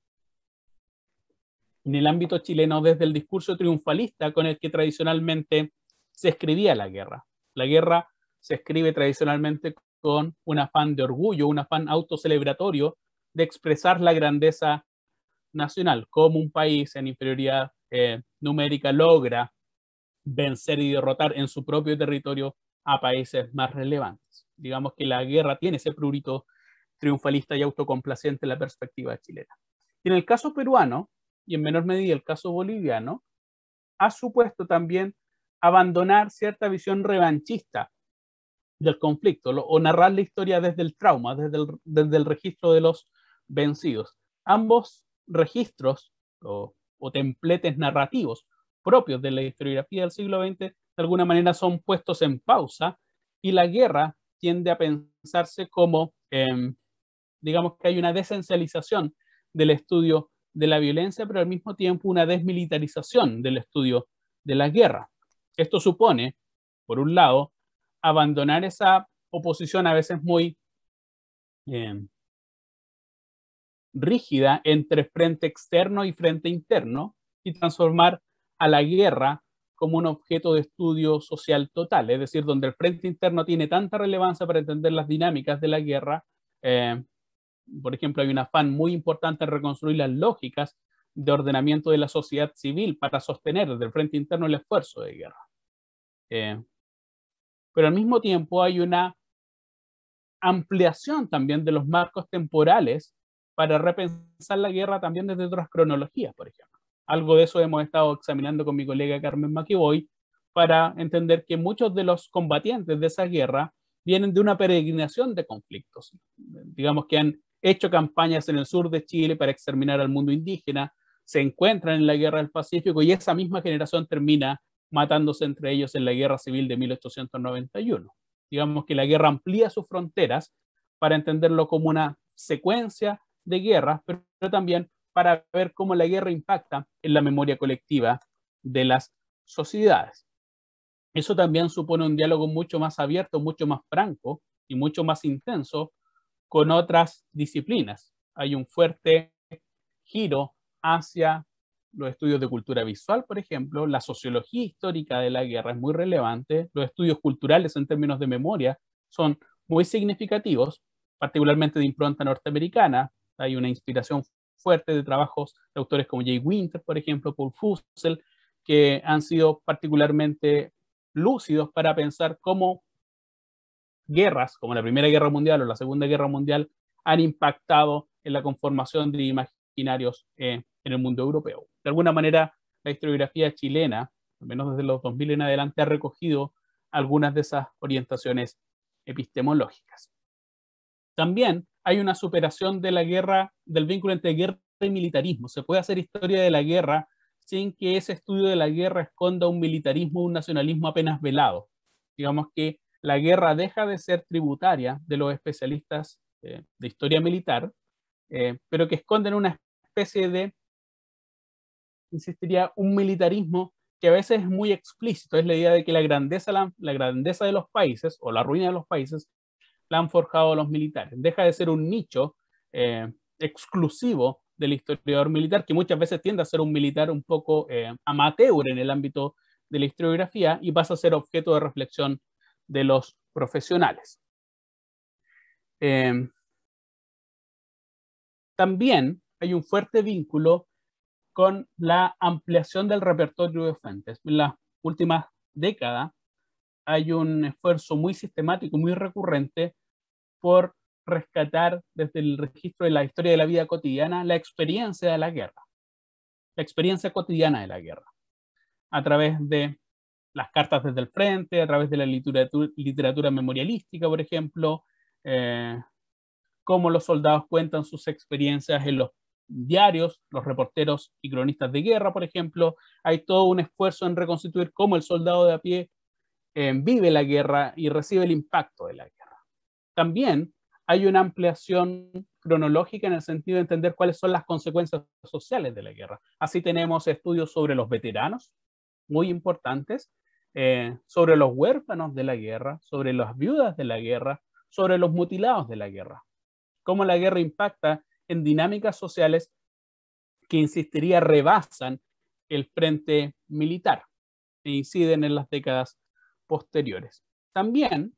E: en el ámbito chileno desde el discurso triunfalista con el que tradicionalmente se escribía la guerra. La guerra se escribe tradicionalmente con un afán de orgullo, un afán autocelebratorio de expresar la grandeza nacional, como un país en inferioridad eh, numérica logra vencer y derrotar en su propio territorio a países más relevantes digamos que la guerra tiene ese prurito triunfalista y autocomplaciente en la perspectiva chilena. Y en el caso peruano, y en menor medida el caso boliviano, ha supuesto también abandonar cierta visión revanchista del conflicto o narrar la historia desde el trauma, desde el, desde el registro de los vencidos. Ambos registros o, o, templetes narrativos propios de la historiografía del siglo XX de alguna manera son puestos en pausa y la guerra tiende a pensarse como, em, digamos que hay una desencialización del estudio de la violencia, pero al mismo tiempo una desmilitarización del estudio de la guerra. Esto supone, por un lado, abandonar esa oposición a veces muy em, rígida entre frente externo y frente interno y transformar a la guerra como un objeto de estudio social total, es decir, donde el frente interno tiene tanta relevancia para entender las dinámicas de la guerra. Eh, por ejemplo, hay un afán muy importante en reconstruir las lógicas de ordenamiento de la sociedad civil para sostener desde el frente interno el esfuerzo de guerra. Eh, pero al mismo tiempo hay una ampliación también de los marcos temporales para repensar la guerra también desde otras cronologías, por ejemplo. Algo de eso hemos estado examinando con mi colega Carmen McEvoy para entender que muchos de los combatientes de esa guerra vienen de una peregrinación de conflictos. Digamos que han hecho campañas en el sur de Chile para exterminar al mundo indígena, se encuentran en la guerra del Pacífico y esa misma generación termina matándose entre ellos en la guerra civil de 1891. Digamos que la guerra amplía sus fronteras para entenderlo como una secuencia de guerras, pero también para ver cómo la guerra impacta en la memoria colectiva de las sociedades. Eso también supone un diálogo mucho más abierto, mucho más franco y mucho más intenso con otras disciplinas. Hay un fuerte giro hacia los estudios de cultura visual, por ejemplo, la sociología histórica de la guerra es muy relevante, los estudios culturales en términos de memoria son muy significativos, particularmente de impronta norteamericana, hay una inspiración fuerte de trabajos de autores como Jay Winter, por ejemplo, Paul Fussell, que han sido particularmente lúcidos para pensar cómo guerras, como la Primera Guerra Mundial o la Segunda Guerra Mundial, han impactado en la conformación de imaginarios eh, en el mundo europeo. De alguna manera, la historiografía chilena, al menos desde los 2000 en adelante, ha recogido algunas de esas orientaciones epistemológicas. También hay una superación de la guerra, del vínculo entre guerra y militarismo. Se puede hacer historia de la guerra sin que ese estudio de la guerra esconda un militarismo, un nacionalismo apenas velado. Digamos que la guerra deja de ser tributaria de los especialistas eh, de historia militar, eh, pero que esconden una especie de, insistiría, un militarismo que a veces es muy explícito, es la idea de que la grandeza de los países o la ruina de los países la han forjado los militares. Deja de ser un nicho eh, exclusivo del historiador militar, que muchas veces tiende a ser un militar un poco eh, amateur en el ámbito de la historiografía y pasa a ser objeto de reflexión de los profesionales. Em, también hay un fuerte vínculo con la ampliación del repertorio de fuentes. En las últimas décadas hay un esfuerzo muy sistemático, muy recurrente por rescatar desde el registro de la historia de la vida cotidiana la experiencia de la guerra, la experiencia cotidiana de la guerra, a través de las cartas desde el frente, a través de la literatura, memorialística, por ejemplo, eh, cómo los soldados cuentan sus experiencias en los diarios, los reporteros y cronistas de guerra, por ejemplo, hay todo un esfuerzo en reconstituir cómo el soldado de a pie eh, vive la guerra y recibe el impacto de la guerra también hay una ampliación cronológica en el sentido de entender cuáles son las consecuencias sociales de la guerra. Así tenemos estudios sobre los veteranos, muy importantes, eh, sobre los huérfanos de la guerra, sobre las viudas de la guerra, sobre los mutilados de la guerra. Cómo la guerra impacta en dinámicas sociales que, insistiría, rebasan el frente militar e inciden en las décadas posteriores. También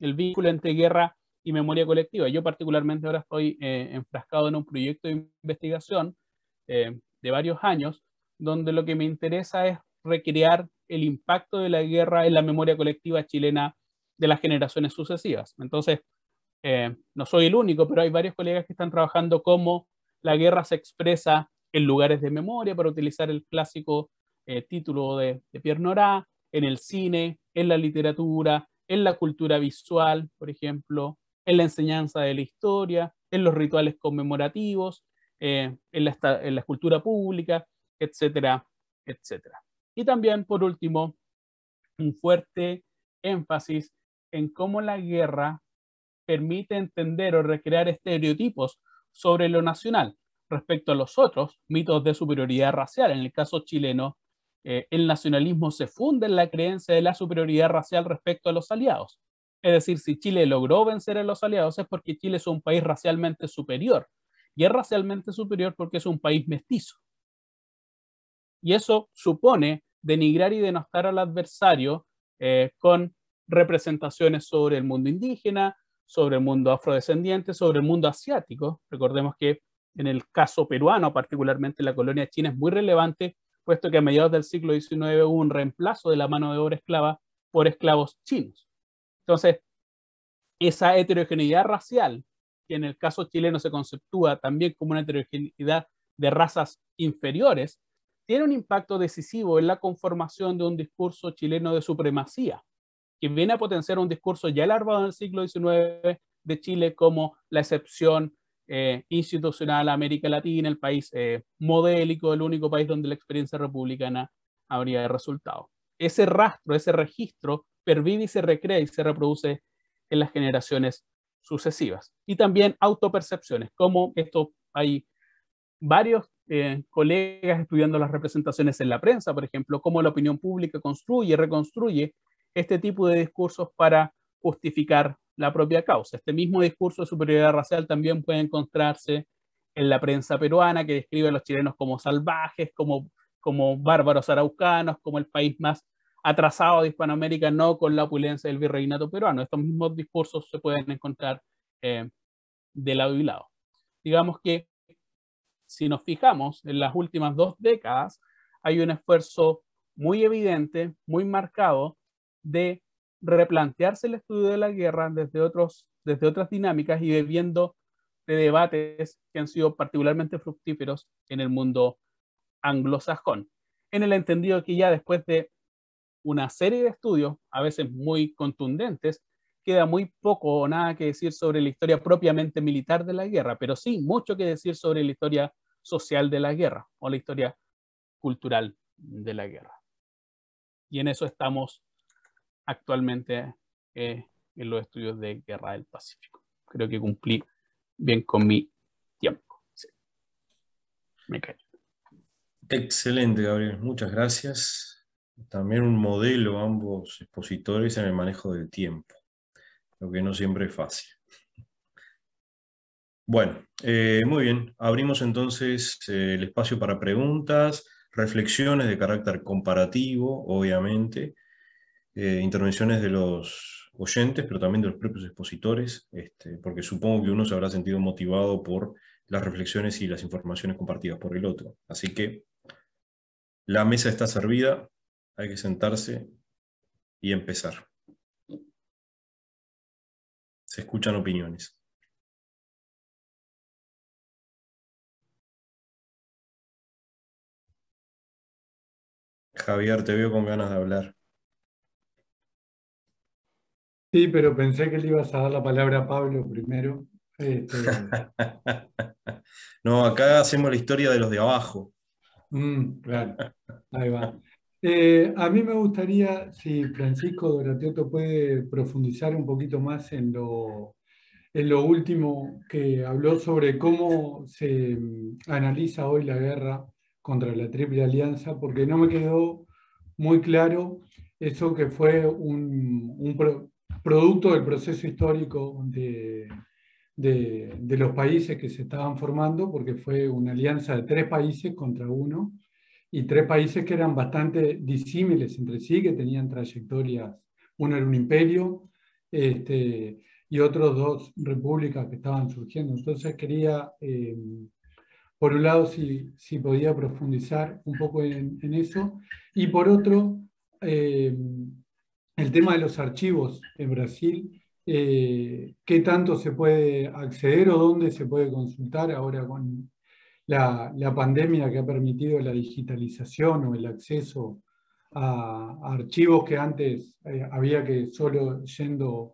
E: el vínculo entre guerra y memoria colectiva. Yo particularmente ahora estoy eh, enfrascado en un proyecto de investigación eh, de varios años, donde lo que me interesa es recrear el impacto de la guerra en la memoria colectiva chilena de las generaciones sucesivas. Entonces, eh, no soy el único, pero hay varios colegas que están trabajando cómo la guerra se expresa en lugares de memoria, para utilizar el clásico título de, de Pierre Nora, en el cine, en la literatura, en la cultura visual, por ejemplo, en la enseñanza de la historia, en los rituales conmemorativos, eh, en, la, en la escultura pública, etcétera, etcétera. Y también, por último, un fuerte énfasis en cómo la guerra permite entender o recrear estereotipos sobre lo nacional respecto a los otros mitos de superioridad racial, en el caso chileno, eh, el nacionalismo se funda en la creencia de la superioridad racial respecto a los aliados. Es decir, si Chile logró vencer a los aliados es porque Chile es un país racialmente superior. Y es racialmente superior porque es un país mestizo. Y eso supone denigrar y denostar al adversario eh, con representaciones sobre el mundo indígena, sobre el mundo afrodescendiente, sobre el mundo asiático. Recordemos que en el caso peruano, particularmente la colonia china, es muy relevante puesto que a mediados del siglo XIX hubo un reemplazo de la mano de obra esclava por esclavos chinos. Entonces, esa heterogeneidad racial, que en el caso chileno se conceptúa también como una heterogeneidad de razas inferiores, tiene un impacto decisivo en la conformación de un discurso chileno de supremacía, que viene a potenciar un discurso ya larvado en el siglo XIX de Chile como la excepción, eh, institucional institucional América Latina, el país eh, modélico, el único país donde la experiencia republicana habría resultado. Ese rastro, ese registro, pervive y se recrea y se reproduce en las generaciones sucesivas. Y también autopercepciones, como esto hay varios eh, colegas estudiando las representaciones en la prensa, por ejemplo, cómo la opinión pública construye, y reconstruye este tipo de discursos para justificar la propia causa. Este mismo discurso de superioridad racial también puede encontrarse en la prensa peruana, que describe a los chilenos como salvajes, como, como bárbaros araucanos, como el país más atrasado de Hispanoamérica, no con la opulencia del virreinato peruano. Estos mismos discursos se pueden encontrar eh, de lado y lado. Digamos que si nos fijamos en las últimas dos décadas, hay un esfuerzo muy evidente, muy marcado de replantearse el estudio de la guerra desde, otros, desde otras dinámicas y bebiendo de debates que han sido particularmente fructíferos en el mundo anglosajón, en el entendido que ya después de una serie de estudios, a veces muy contundentes, queda muy poco o nada que decir sobre la historia propiamente militar de la guerra, pero sí mucho que decir sobre la historia social de la guerra o la historia cultural de la guerra. Y en eso estamos actualmente eh, en los estudios de Guerra del Pacífico. Creo que cumplí bien con mi tiempo.
A: Excelente, Gabriel. Muchas gracias. También un modelo ambos expositores en el manejo del tiempo, lo que no siempre es fácil. Bueno, eh, muy bien. Abrimos entonces eh, el espacio para preguntas, reflexiones de carácter comparativo, obviamente, eh, intervenciones de los oyentes, pero también de los propios expositores, este, porque supongo que uno se habrá sentido motivado por las reflexiones y las informaciones compartidas por el otro.
D: Así que la mesa está servida, hay que sentarse y empezar. Se escuchan opiniones. Javier, te veo con ganas de hablar.
C: Sí, pero pensé que le ibas a dar la palabra a Pablo primero. Este, [laughs]
A: no, acá hacemos la historia de los de abajo.
C: Mm, claro, ahí va. Eh, a mí me gustaría, si Francisco Doratioto puede profundizar un poquito más en lo, en lo último que habló sobre cómo se mm, analiza hoy la guerra contra la Triple Alianza, porque no me quedó muy claro eso que fue un, producto del proceso histórico de, de, los países que se estaban formando, porque fue una alianza de tres países contra uno, y tres países que eran bastante disímiles entre sí, que tenían trayectorias, uno era un imperio, este, y otros dos repúblicas que estaban surgiendo. Entonces quería, eh, por un lado, si, podía profundizar un poco en, eso, y por otro, eh, el tema de los archivos en Brasil, eh, qué tanto se puede acceder o dónde se puede consultar ahora con la, pandemia que ha permitido la digitalización o el acceso a, archivos que antes eh, había que solo yendo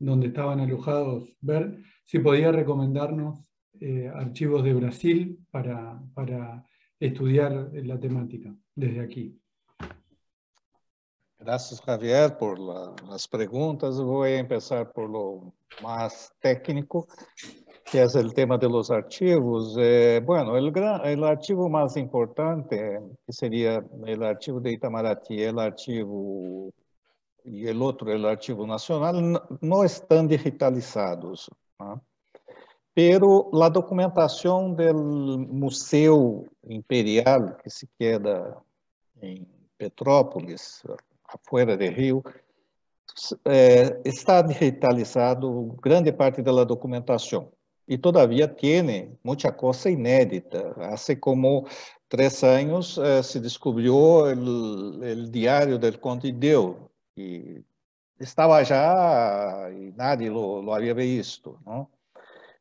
C: donde estaban alojados ver, si podía recomendarnos eh, archivos de Brasil para estudiar la temática desde aquí.
B: Gracias, Javier, por la, las preguntas. Voy a empezar por lo más técnico, que es el tema de los archivos. Eh, bueno, el, gran, el archivo más importante, que sería el archivo de Itamaraty, el archivo y el otro, el archivo nacional, no, no están digitalizados. ¿no? Pero la documentación del Museo Imperial, que se queda en Petrópolis, afuera de Rio, é, está digitalizado grande parte da documentação. E, todavia, tem muita coisa inédita. Há assim como três anos é, se descobriu o diário do Conde Deu, e estava já e nadie lo, lo havia visto. Não?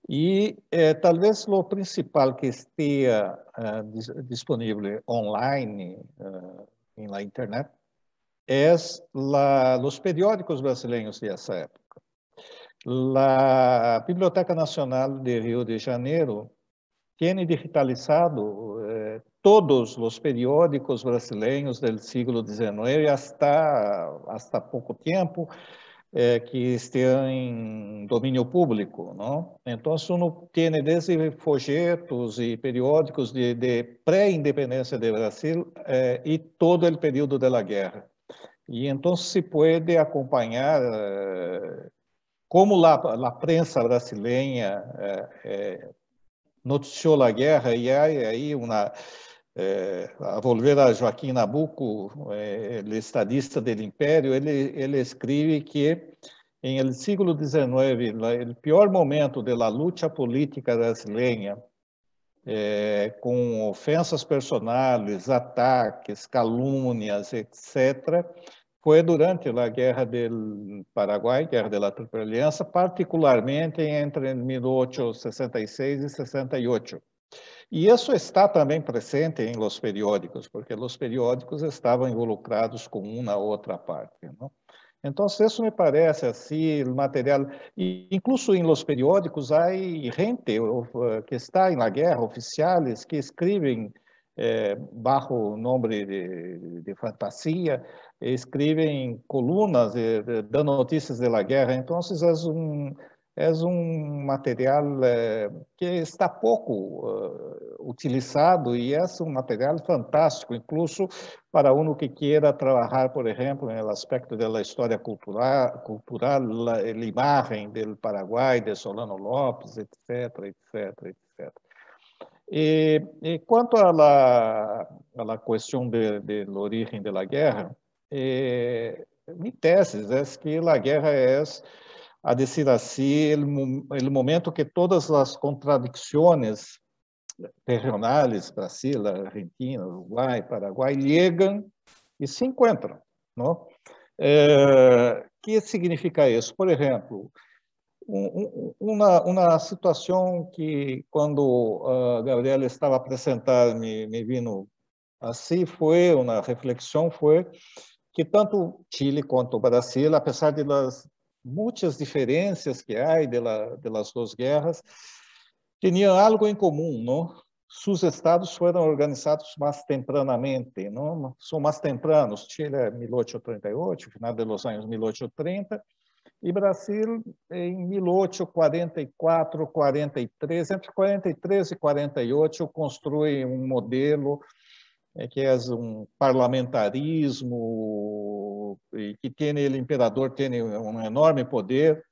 B: E eh, talvez o principal que esteja disponível online na internet é la, los periódicos brasileiros de essa época. A Biblioteca Nacional de Rio de Janeiro tem digitalizado eh, todos os periódicos brasileiros do século XIX até, hasta pouco tempo eh, que estão em domínio público. Não? Então, não tem desde folhetos e periódicos de, de pré-independência do Brasil eh, e todo o período da guerra e então se pode acompanhar eh, como lá a prensa brasileira eh, eh, noticiou a guerra e aí aí una... a volver a Joaquim Nabuco, el é estadista do Império, ele, ele escreve que em el siglo XIX, o pior momento da luta política brasileira, é com ofensas personais, ataques, calúnias, etc., foi durante a Guerra do Paraguai, Guerra da Triple Aliança, particularmente entre 1866 e 68. E isso está também presente em los periódicos, porque os periódicos estavam involucrados com uma outra parte. Não? Né? Então, isso me parece assim, material, e incluso em los periódicos, há gente eh, que está na guerra, oficiais que escrevem é, o nome de, de, fantasia, escrevem colunas dando notícias da guerra. Então, é um é um material é, que está pouco uh, utilizado e é um material fantástico, incluso para um que queira trabalhar, por exemplo, no aspecto da história cultural, cultural, a imagem do Paraguai, de Solano Lopes, etc., etc., etc. E, e quanto à la, questão de, de l'origen da guerra, eh, é, mi é que a guerra é a dizer assim, o momento que todas as contradições regionais, Brasil, Argentina, Uruguai, Paraguai, chegam e se encontram. O é, que significa isso? Por exemplo, uma, uma situação que quando a ah, Gabriela estava a apresentar me, me vino assim foi uma reflexão foi que tanto Chile quanto Brasil apesar de las muitas diferenças que há de, la, duas guerras tinham algo em comum não seus estados foram organizados mais tempranamente não são mais tempranos Chile é 1838 final dos anos 1830 e Brasil, em 1844, 43, entre 43 e 48, construi um modelo eh, que é um parlamentarismo eh, que tem ele imperador tem um enorme poder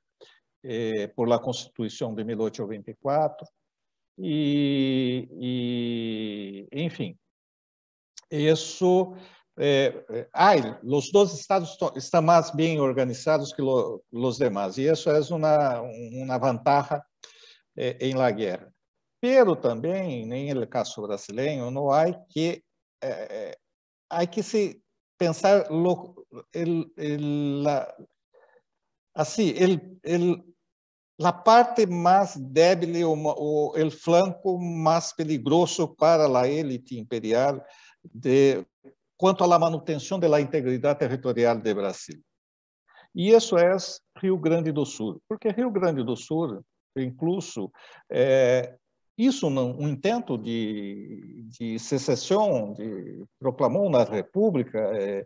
B: eh, por la Constituição de 1824 e, e enfim isso eh, é, hay, é, los estados estão mais bem organizados que lo, los demás e isso é uma, una ventaja é, eh, la guerra. Pero também nem el caso brasileiro não há que, eh, que se pensar lo, el, el, la, assim, el, el, parte mais débil o, o el flanco mais peligroso para a elite imperial de quanto à manutenção da integridade territorial do Brasil. E isso é Rio Grande do Sul, porque Rio Grande do Sul, incluso, é, isso não, um intento de, de secessão de, proclamou na República é,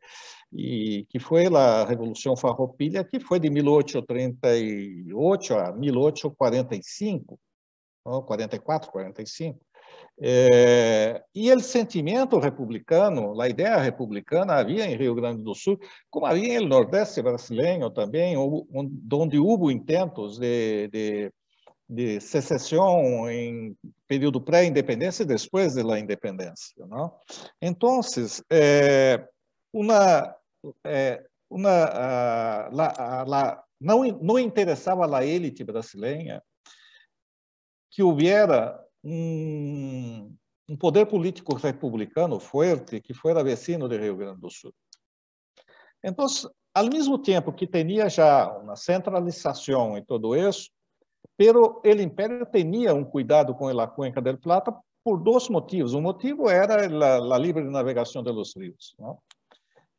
B: e que foi a Revolução Farroupilha que foi de 1838 a 1845 não, 44 45 é, e ele sentimento republicano, a ideia republicana havia em Rio Grande do Sul, como havia no Nordeste brasileiro também, onde houve intentos de, de, de secessão em período pré-independência e depois da independência. Não? Então, é, uma, é, uma, a, a, a, não, não interessava à elite brasileira que houvesse um, um poder político republicano forte que foi vecino do Rio Grande do Sul. Então, ao mesmo tempo que tinha já uma centralização e tudo isso, pero o império tinha um cuidado com a cuenca del Plata por dois motivos. Um motivo era a, livre navegação dos rios,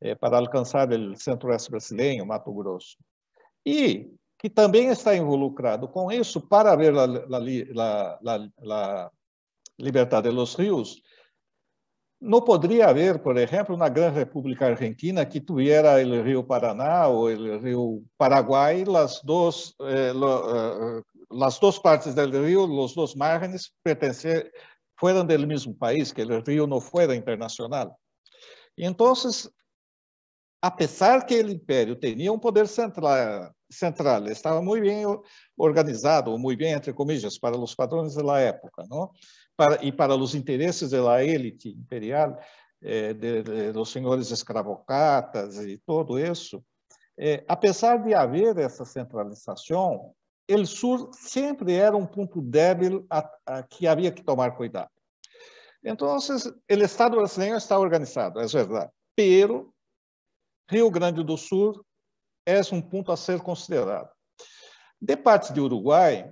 B: eh, para alcançar o centro-oeste brasileiro, Mato Grosso. E que também está involucrado com isso, para ver la, la, la, la Libertad de los Rios, não poderia haver, por exemplo, na Grande República Argentina, que tuviera o Rio Paraná ou o Rio Paraguai, as duas, eh, eh as duas partes do rio, os dois márgenes, pertencer, fueran do mesmo país, que o rio não fuera internacional. Então, apesar que o império tinha um poder central central. Estava muito bem organizado, muito bem, entre comillas, para os padrões da época, não? Para, e para os interesses da elite imperial, eh, de, de, dos senhores escravocatas e tudo isso. Eh, apesar de haver essa centralização, o Sul sempre era um ponto débil a, a que havia que tomar cuidado. Então, o Estado brasileiro está organizado, é verdade, pero Rio Grande do Sul esse é um ponto a ser considerado. De parte do Uruguai,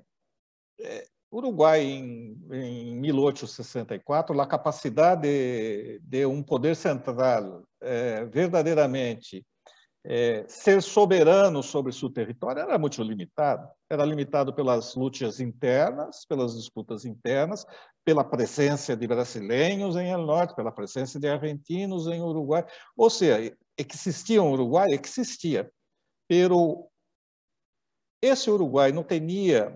B: é, Uruguai, em, em 1864, a capacidade de, de um poder central é, verdadeiramente é, ser soberano sobre seu território era muito limitado. Era limitado pelas lutas internas, pelas disputas internas, pela presença de brasileiros em El Norte, pela presença de argentinos em Uruguai. Ou seja, existia um Uruguai? Existia pero esse Uruguai não tinha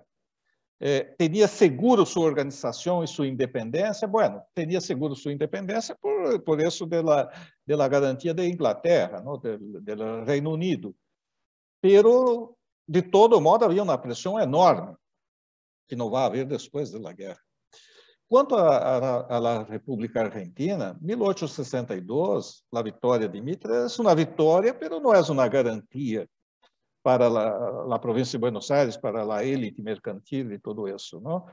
B: é, eh, seguro sua organização e sua independência, bueno, tinha seguro sua independência por, por isso da dela garantia de Inglaterra, não, del, Reino Unido. Pero, de todo modo, havia uma pressão enorme, que não vai haver depois da guerra. Quanto à República Argentina, 1862, a vitória de Mitre, é uma vitória, pero não é uma garantia para a província de Buenos Aires, para a elite mercantil e tudo isso. Não?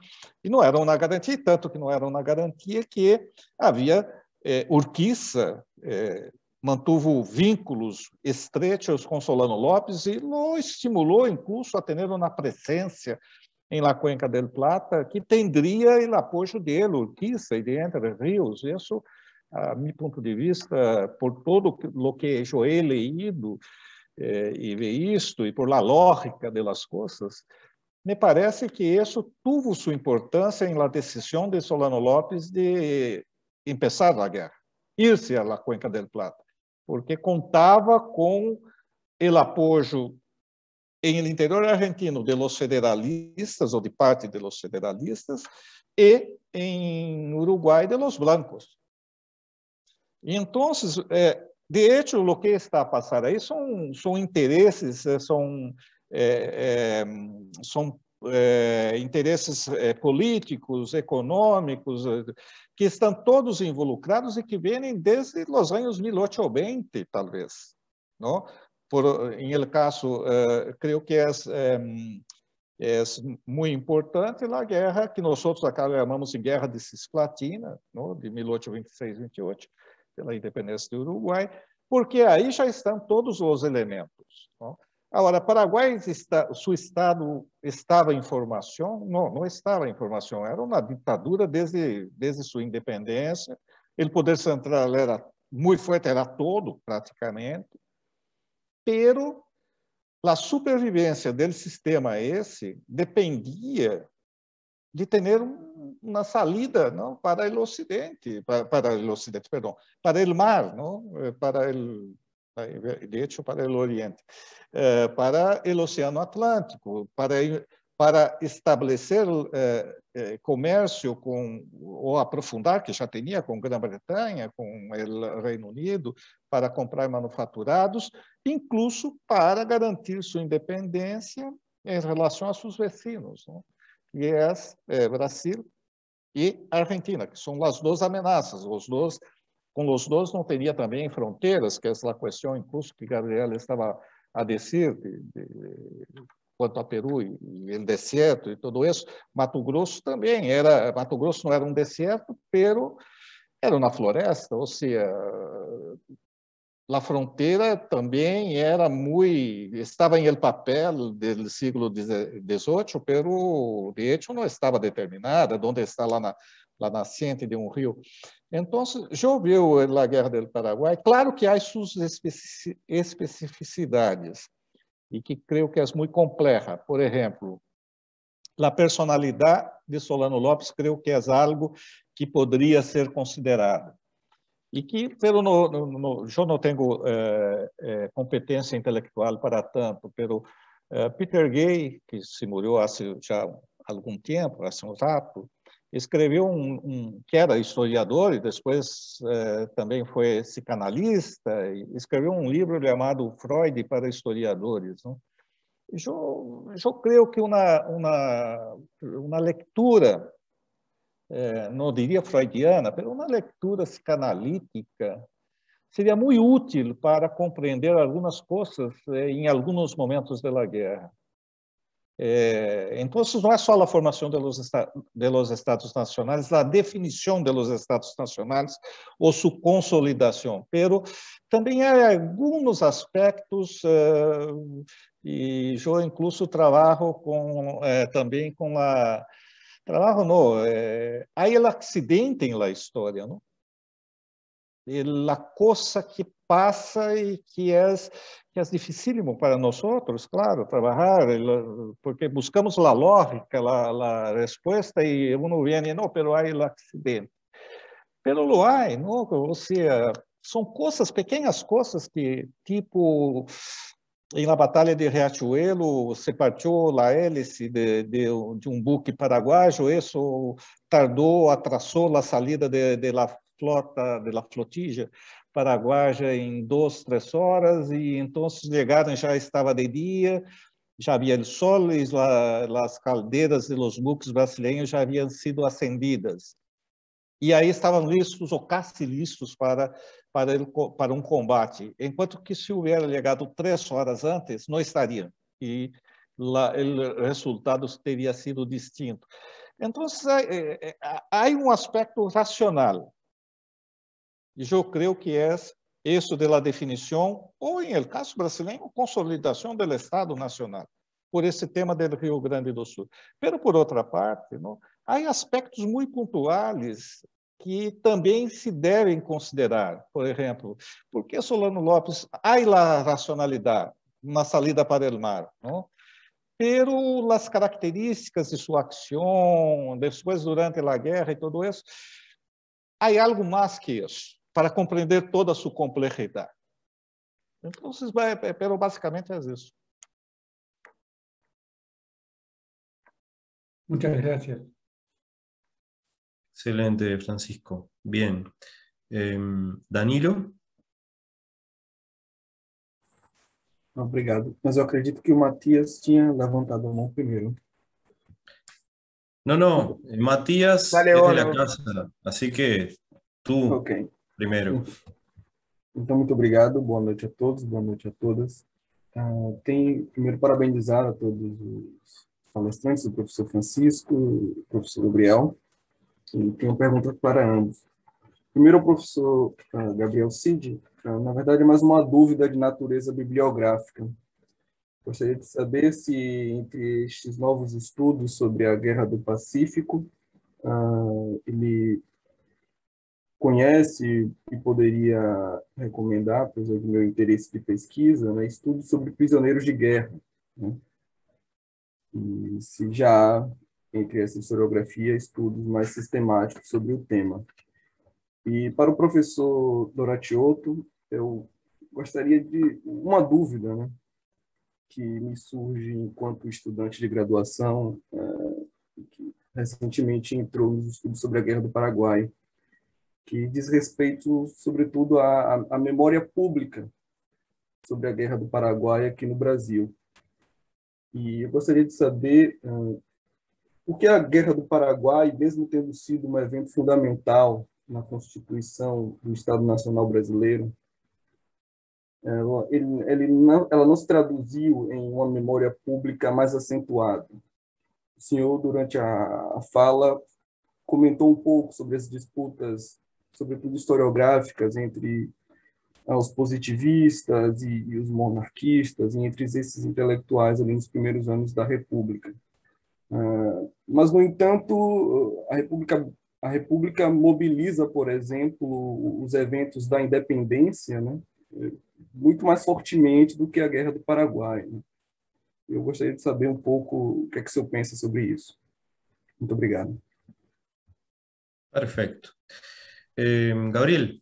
B: E não eram na garantia, tanto que não eram na garantia que havia eh, Urquiza, eh, mantuvo vínculos estreitos com Solano Lopes e lo estimulou incluso a tê uma na presença em La Cuenca del Plata, que tendria o apoio dele, Urquiza e de Entre Rios. Isso, a meu ponto de vista, por todo o que eu he leído, eh, e ver isto, e por la lógica de las me parece que isso teve sua importância em la decisão de Solano López de começar a guerra, ir-se à Cuenca del Plata, porque contava com o apoio em interior argentino de los federalistas ou de parte de los federalistas e em Uruguai de los blancos. então, eh, de hecho, lo que está a passar aí são são interesses são eh, eh, eh, eh interesses políticos, econômicos, que estão todos involucrados e que vêm desde os anos 1820, talvez. Não? Por, em el caso, creio que é, é, é muito importante a guerra que nós outros acá chamamos de Guerra de Cisplatina, não? de 1826-28, pela independência do Uruguai, porque aí já estão todos os elementos. Não? Agora, Paraguai, está, seu Estado estava em formação? Não, não estava em formação, era uma ditadura desde, desde sua independência. Ele poder central era muito forte, era todo, praticamente. mas a supervivência do sistema esse dependia de ter uma saída para o ocidente, para, para o ocidente, perdão, para o mar, para o de hecho para o oriente, eh, para eh, eh, o oceano Atlântico, para para estabelecer eh, comércio com ou aprofundar que já tinha com Grã-Bretanha, com o Reino Unido, para comprar manufaturados, incluso para garantir sua independência em relação a seus vecinos. Não? e é, Brasil e Argentina, que são as duas ameaças, os dois com os dois não teria também fronteiras, que é essa questão incluso que Gabriela estava a dizer de, de, quanto a Peru e, e o deserto e tudo isso. Mato Grosso também era, Mato Grosso não era um deserto, pero era na floresta, ou seja, La frontera também era muito estava em el papel do século XVIII, pero de hecho não estava determinada onde está lá na la nascente de um rio. Então, já ouviu a Guerra do Paraguai? Claro que há suas especificidades e que creio que é muito complexa. Por exemplo, a personalidade de Solano Lopes creio que é algo que poderia ser considerado e que pelo no, no, no eu não tenho eh, eh, competência intelectual para tanto, pelo eh, Peter Gay, que se morreu há já algum tempo, há um rato, escreveu um, um, que era historiador e depois eh, também foi psicanalista, escreveu um livro chamado Freud para historiadores, não? Né? Eu, eu creio que uma, uma, uma leitura é, não diria freudiana, mas uma leitura psicanalítica seria muito útil para compreender algumas coisas é, em alguns momentos da guerra. É, então, então, não é só a formação dos estados, estados nacionais, a definição dos estados nacionais ou sua consolidação, pero também há alguns aspectos e eu incluso trabalho com também com a Trabajo no. Eh, hay é, el accidente en la historia, ¿no? Né? La cosa que pasa y que es, que es dificílimo para nosotros, claro, trabajar, porque buscamos la lógica, la, la respuesta y uno viene, no, pero hay el accidente. Pero lo hay, ¿no? O sea, são coisas, pequenas coisas que, tipo, em la Batalha de Riachuelo se partiu la hélice de, de, de um buque paraguaio, isso tardou, atrasou a saída de, de la flota, de la flotilla paraguaia em duas, três horas, e então chegaram, já estava de dia, já havia sol e as caldeiras e os buques brasileiros já haviam sido acendidas. E aí estavam listos ou quase listos para, para, ele, para um combate, enquanto que se houver chegado três horas antes, não estariam. E lá, o resultado teria sido distinto. Então, é, é, é, há um aspecto racional. E eu creio que é isso da definição, ou, em el caso brasileiro, consolidação do Estado Nacional, por esse tema do Rio Grande do Sul. Mas, por outra parte, não, Há aspectos muito pontuais que também se devem considerar. Por exemplo, por que Solano Lopes há la racionalidade na salida para o mar? Não? Pero características de sua ação, depois durante a guerra e tudo isso, há algo mais que isso para compreender toda a sua complexidade. Então, vai, é, pero basicamente
D: é isso. Muito obrigado. Excelente, Francisco. Bien. Eh, Danilo?
F: Obrigado. Mas eu acredito que o Matias tinha levantado a mão primeiro. Não, não.
A: Matias Valeu, é da casa. Assim que tu okay.
F: primeiro. Então, muito obrigado. Boa noite a todos, boa noite a todas. Uh, tem, primeiro, parabenizar a todos os palestrantes, o professor Francisco, o professor Gabriel, tenho perguntas para ambos. Primeiro, o professor ah, Gabriel Cid, ah, na verdade, é mais uma dúvida de natureza bibliográfica. Gostaria de saber se, entre estes novos estudos sobre a Guerra do Pacífico, ah, ele conhece e poderia recomendar, por exemplo, meu interesse de pesquisa, né, estudos sobre prisioneiros de guerra. Né? E se já entre essa historiografia estudos mais sistemáticos sobre o tema. E para o professor Doratiotto, eu gostaria de uma dúvida, né, que me surge enquanto estudante de graduação, é, que recentemente entrou nos estudos sobre a Guerra do Paraguai, que diz respeito, sobretudo, à, à memória pública sobre a Guerra do Paraguai aqui no Brasil. E eu gostaria de saber é, que a Guerra do Paraguai, mesmo tendo sido um evento fundamental na Constituição do Estado Nacional Brasileiro, ela, ele, ele não, ela não se traduziu em uma memória pública mais acentuada. O senhor, durante a, a fala, comentou um pouco sobre as disputas, sobretudo historiográficas, entre ah, os positivistas e, e os monarquistas, e entre esses intelectuais ali nos primeiros anos da República. Ah, mas, no entanto, a República, a República mobiliza, por exemplo, os eventos da independência né, muito mais fortemente do que a Guerra do Paraguai. Né? Eu gostaria de saber um pouco o que é que o senhor pensa sobre isso.
E: Muito obrigado. Perfecto. Eh, Gabriel,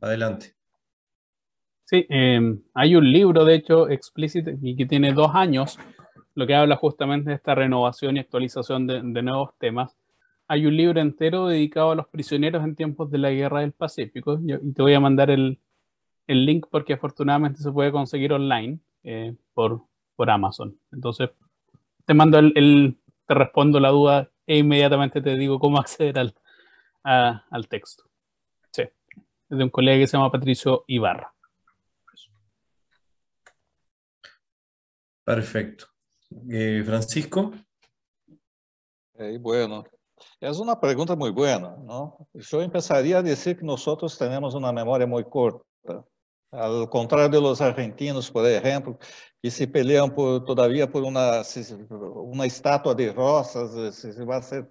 E: adelante. Sí, eh, hay un libro, de hecho, explícito, y que tiene dos años, lo que habla justamente de esta renovación y actualización de, nuevos temas. Hay un libro entero dedicado a los prisioneros en tiempos de la Guerra del Pacífico, y te voy a mandar el, link porque afortunadamente se puede conseguir online eh, por, por Amazon. Entonces, te mando el, te respondo la duda e inmediatamente te digo cómo [laughs] acceder al, al texto. Sí, es de un colega que se llama Patricio Ibarra.
D: Perfecto. eh, Francisco.
B: Hey, bueno. é uma pergunta muito boa, não? Eu começaria a dizer que outros temos uma memória muito curta, ao contrário de argentinos, por exemplo, que se peleam por, todavia por uma, uma estátua de rosas, se, vai, ser,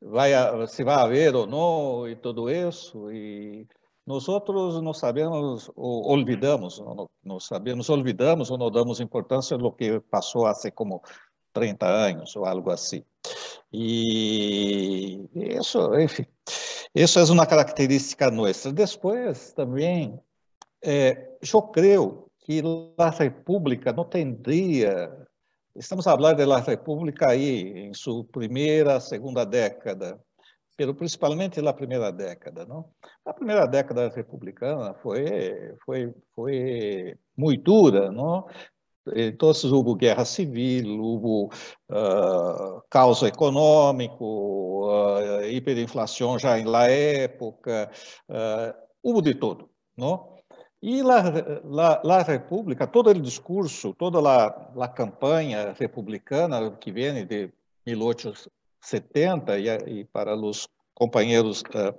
B: vai, se vai haver ou não, e tudo isso. E nós outros não sabemos ou olvidamos, não, sabemos, olvidamos ou não damos importância eh, no que passou há como 30 anos ou algo assim. E isso, enfim, isso é uma característica nossa. Depois também, é, eu creio que a República não tendria. Estamos a falar da República aí, em sua primeira, segunda década pelo principalmente na primeira década, não? A primeira década republicana foi foi foi muito dura, não? Então, houve guerra civil, houve uh, caos econômico, uh, hiperinflação já na época, uh, houve de todo, não? E na República, todo o discurso, toda a campanha republicana que vem de 1800 70 e, e para os companheiros eh,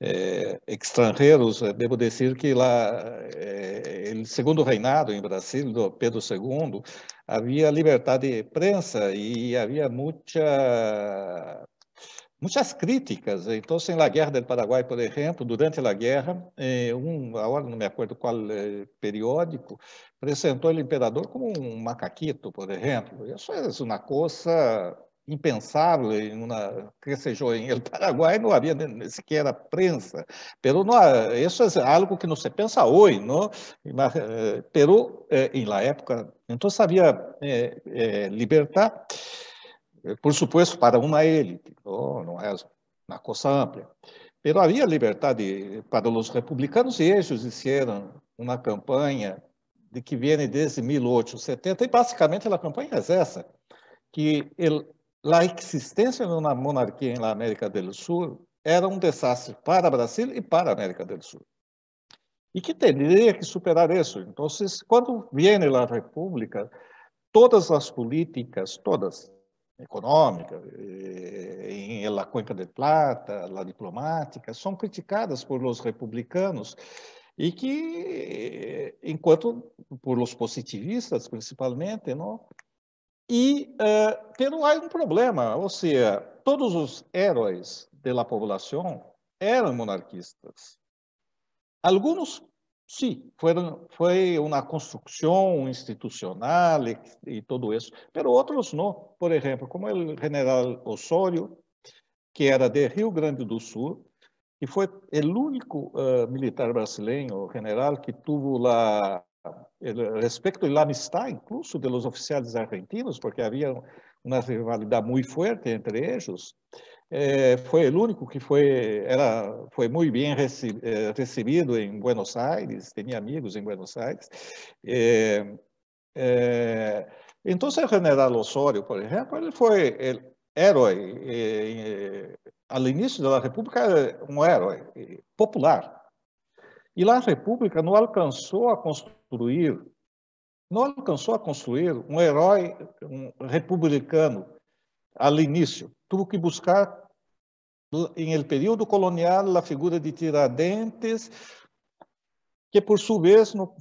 B: eh, estrangeiros, eh, devo dizer que lá, eh, ele, segundo o reinado em Brasília, do Pedro II, havia liberdade de prensa e havia muita muitas críticas. Então, sem a Guerra do Paraguai, por exemplo, durante a guerra, eh, um, agora não me acordo qual periódico, apresentou o imperador como um macaquito, por exemplo. Isso é uma coisa impensável, na, que seja em El Paraguai não havia nem sequer a prensa. Pero no, isso é algo que não se pensa hoje, não? Mas, eh, pero eh, em la época, então havia eh, libertar, por supuesto, para uma elite, não, não é uma coisa ampla. Mas havia liberdade para os republicanos e eles fizeram uma campanha de que vem desde 1870 e basicamente a campanha é essa, que a existência de uma monarquia na América do Sul era um desastre para o Brasil e para a América do Sul. E que teria que superar isso. Então, quando vem a República, todas as políticas, todas, econômicas, eh, em eh, La Cuenca de Plata, la diplomática, são criticadas por os republicanos e que, eh, enquanto por os positivistas principalmente, não, e uh, tendo aí um problema, ou seja, todos os heróis da população eram monarquistas. Alguns, sim, foram, foi uma construção institucional e, e tudo isso, mas outros não. Por exemplo, como o general Osório, que era de Rio Grande do Sul, e foi o único uh, militar brasileiro, general, que teve lá el respecto y la amistad incluso de los oficiales argentinos, porque había una rivalidad muy fuerte entre ellos. Eh, é, fue el único que fue, era, fue muy bien reci, eh, é, recibido en Buenos Aires, tenía amigos en Buenos Aires. Eh, é, entonces el general Osorio, por ejemplo, él fue el héroe, al inicio de la República, un héroe popular. E lá a República não alcançou a construir construir, não alcançou a construir um herói um republicano ali início. Tuvo que buscar, em el período colonial, a figura de Tiradentes, que por sua vez não,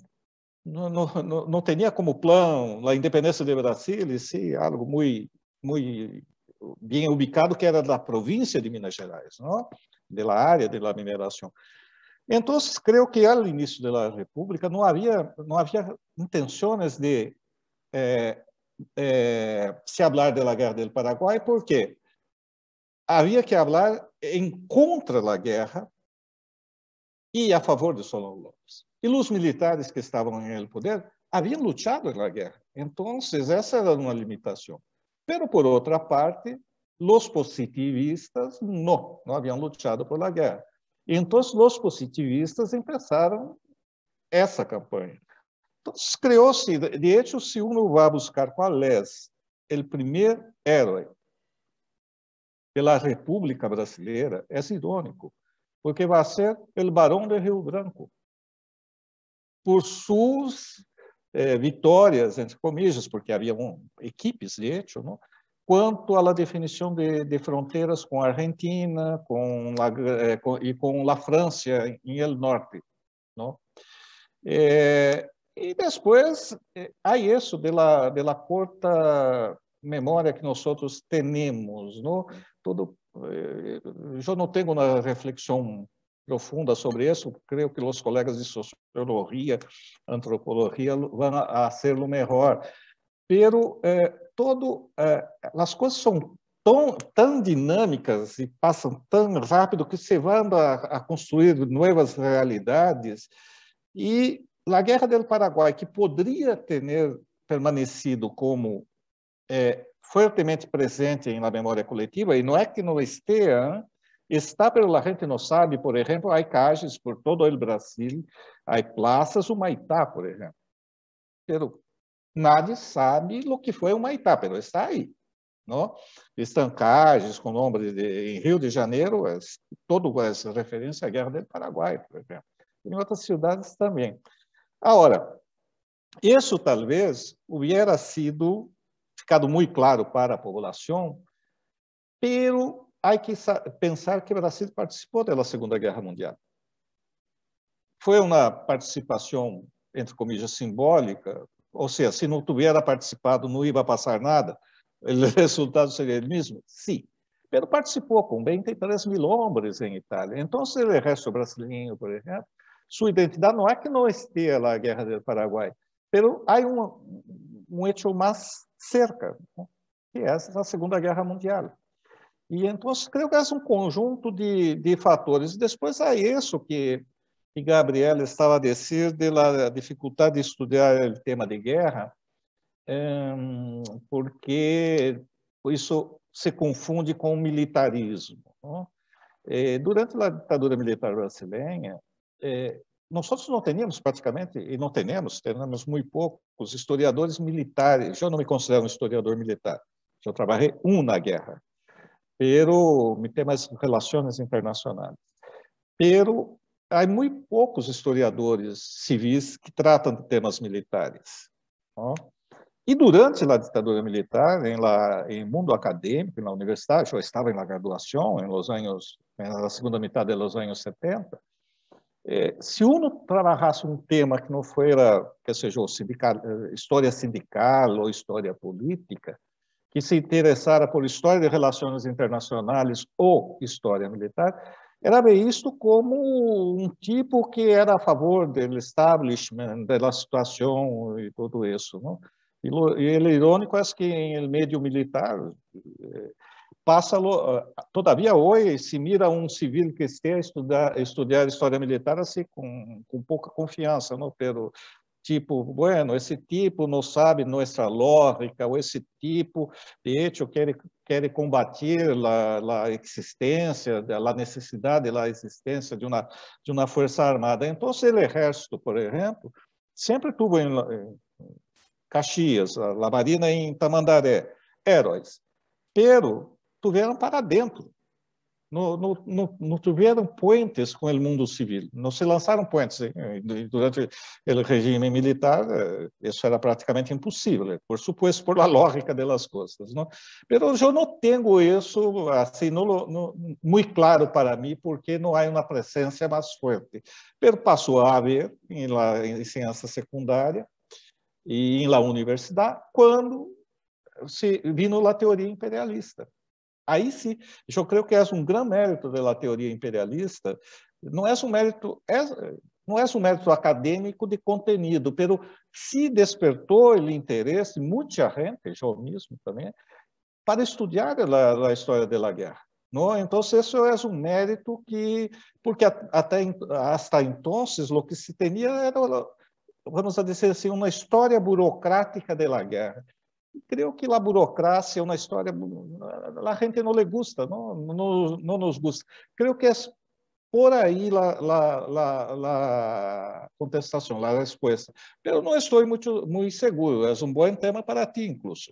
B: não, não, não tinha como plano a independência de Brasília, sim, algo muito, muito bem ubicado, que era da província de Minas Gerais, não? de la área de la mineração. Então, creio que ao início da República não havia não havia intenções de eh, eh, se falar da guerra do Paraguai, porque havia que falar em contra da guerra e a favor de Solon Lopes. E os militares que estavam em poder haviam lutado na guerra. Então, essa era uma limitação. Mas, por outra parte, os positivistas não, não haviam lutado pela guerra. Então, os positivistas começaram essa campanha. Então, criou-se, de hecho, se uno vai buscar qual é o primeiro herói pela República Brasileira, é irônico, porque vai ser o Barão de Rio Branco, por suas eh, vitórias, entre comillas, porque havia um, equipes de hecho, não? quanto à definição de, de, fronteiras com a Argentina com la, eh, com, e com a França em El Norte. Não? Eh, e depois, eh, há isso de la, de la corta memória que nós outros temos. Não? eh, eu não tenho uma reflexão profunda sobre isso, creio que os colegas de sociologia, antropologia vão a, o melhor pero é, todo, é, as coisas são tão, tão dinâmicas e passam tão rápido que se anda a, construir novas realidades e a guerra do Paraguai que poderia ter permanecido como é, fortemente presente na memória coletiva e não é que não esteja está pelo gente não sabe por exemplo há caixas por todo o Brasil há praças o Maitá por exemplo pero nadie sabe o que foi uma etapa. pero está aí. Não? Estancagens com nome de, em Rio de Janeiro, é, todo essa referência à Guerra do Paraguai, por exemplo. Em outras cidades também. Agora, isso talvez hubiera sido ficado muito claro para a população, pero há que pensar que o Brasil participou da Segunda Guerra Mundial. Foi uma participação, entre comillas, simbólica, ou seja, se não tivesse participado, não ia passar nada? [laughs] O resultado seria o mesmo? Sim. Mas participou com 23 mil homens em Itália. Então, se o é resto brasileiro, por exemplo, sua identidade não é que não esteja lá a Guerra do Paraguai, Mas há um, um hecho mais cerca, né, que é a Segunda Guerra Mundial. E então, creio que é um conjunto de, de fatores. E depois há isso que e Gabriela estava a descer da dificuldade de estudar o tema de guerra, eh, porque isso se confunde com o militarismo. Eh, durante a ditadura militar brasileira, eh, nós não tínhamos praticamente, e não temos, temos muito poucos historiadores militares. Eu não me considero um historiador militar, eu trabalhei um na guerra, mas me tem mais relações internacionais. Pero há muito poucos historiadores civis que tratam de temas militares. E durante a ditadura militar, em, lá, em mundo acadêmico, na universidade, eu estava na graduação, em los anos, né, na segunda metade dos anos 70, eh, se um trabalhasse um tema que não fosse, que seja, sindical, eh, história sindical ou história política, que se interessara por história de relações internacionais ou história militar, era visto como um tipo que era a favor do establishment, da situação e tudo isso. Não? E ele irônico é que em meio militar eh, passa, ah, todavia hoje se mira um civil que esteja a estudar, a estudar história militar assim com, com pouca confiança, não? Pero tipo, bueno, esse tipo não sabe nossa lógica, ou esse tipo, de hecho, quer, quer combater a, a existência, a necessidade da existência de uma, de uma força armada. Então, se o exército, por exemplo, sempre tuvo em, em Caxias, a Marina em Tamandaré, heróis. Pero, tiveram para dentro no, no, no, no tuvieron puentes con el mundo civil, no se lanzaron puentes. Eh, eh, durante el regime militar eh, eso era prácticamente imposible, por supuesto, por la [laughs] lógica de las cosas. ¿no? Pero yo no tengo eso así no, no, muy claro para mí porque no hay una presencia más fuerte. Pero pasó a haber en la enseñanza secundaria y en la universidad cuando se vino la teoría imperialista. Aí sim, eu creio que é um grande mérito da teoria imperialista, não é um mérito, é, não é um mérito acadêmico de conteúdo, pelo se despertou o interesse muita gente, eu mesmo também, para estudar a, a história da guerra. Não? É? Então, isso é um mérito que, porque até hasta então, o que se tinha era, vamos dizer assim, uma história burocrática da guerra Creo que la burocracia, una historia, a gente no le gusta, no nos gusta. Creo que es por ahí la contestación, la respuesta. Pero no estoy muy seguro, es un buen tema para ti, incluso.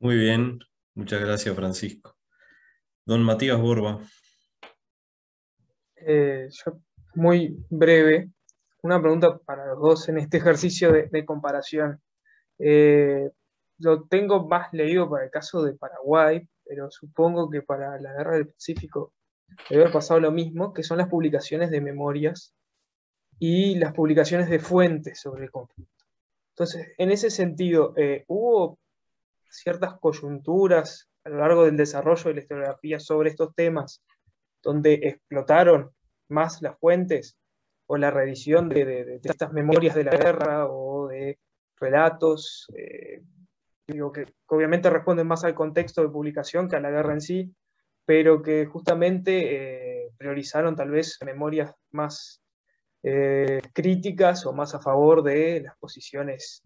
A: Muy bien, muchas gracias Francisco. Don Matías Borba.
G: Eh, muy breve, una pregunta para los dos en este ejercicio de, comparación. Eh, yo lo tengo más leído para el caso de Paraguay, pero supongo que para la guerra del Pacífico debe haber pasado lo mismo, que son las publicaciones de memorias y las publicaciones de fuentes sobre el conflicto. Entonces, en ese sentido, eh, ¿hubo ciertas coyunturas a lo largo del desarrollo de la historiografía sobre estos temas donde explotaron más las fuentes o la revisión de, estas memorias de la guerra o de relatos, eh, digo que, obviamente responden más al contexto de publicación que a la guerra en sí, pero que justamente eh, priorizaron tal vez memorias más eh, críticas o más a favor de las posiciones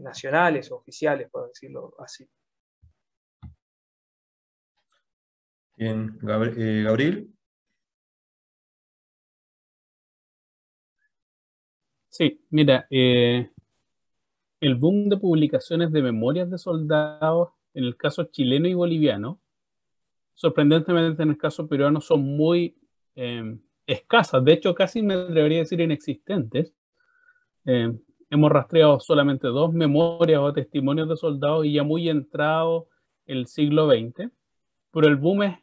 G: nacionales o oficiales, por decirlo así.
D: Bien, Gabriel.
E: Sí, mira, eh, el boom de publicaciones de memorias de soldados en el caso chileno y boliviano, sorprendentemente en el caso peruano son muy em, escasas, de hecho casi me debería decir inexistentes. Em, hemos rastreado solamente dos memorias o testimonios de soldados y ya muy entrado el siglo XX, pero el boom es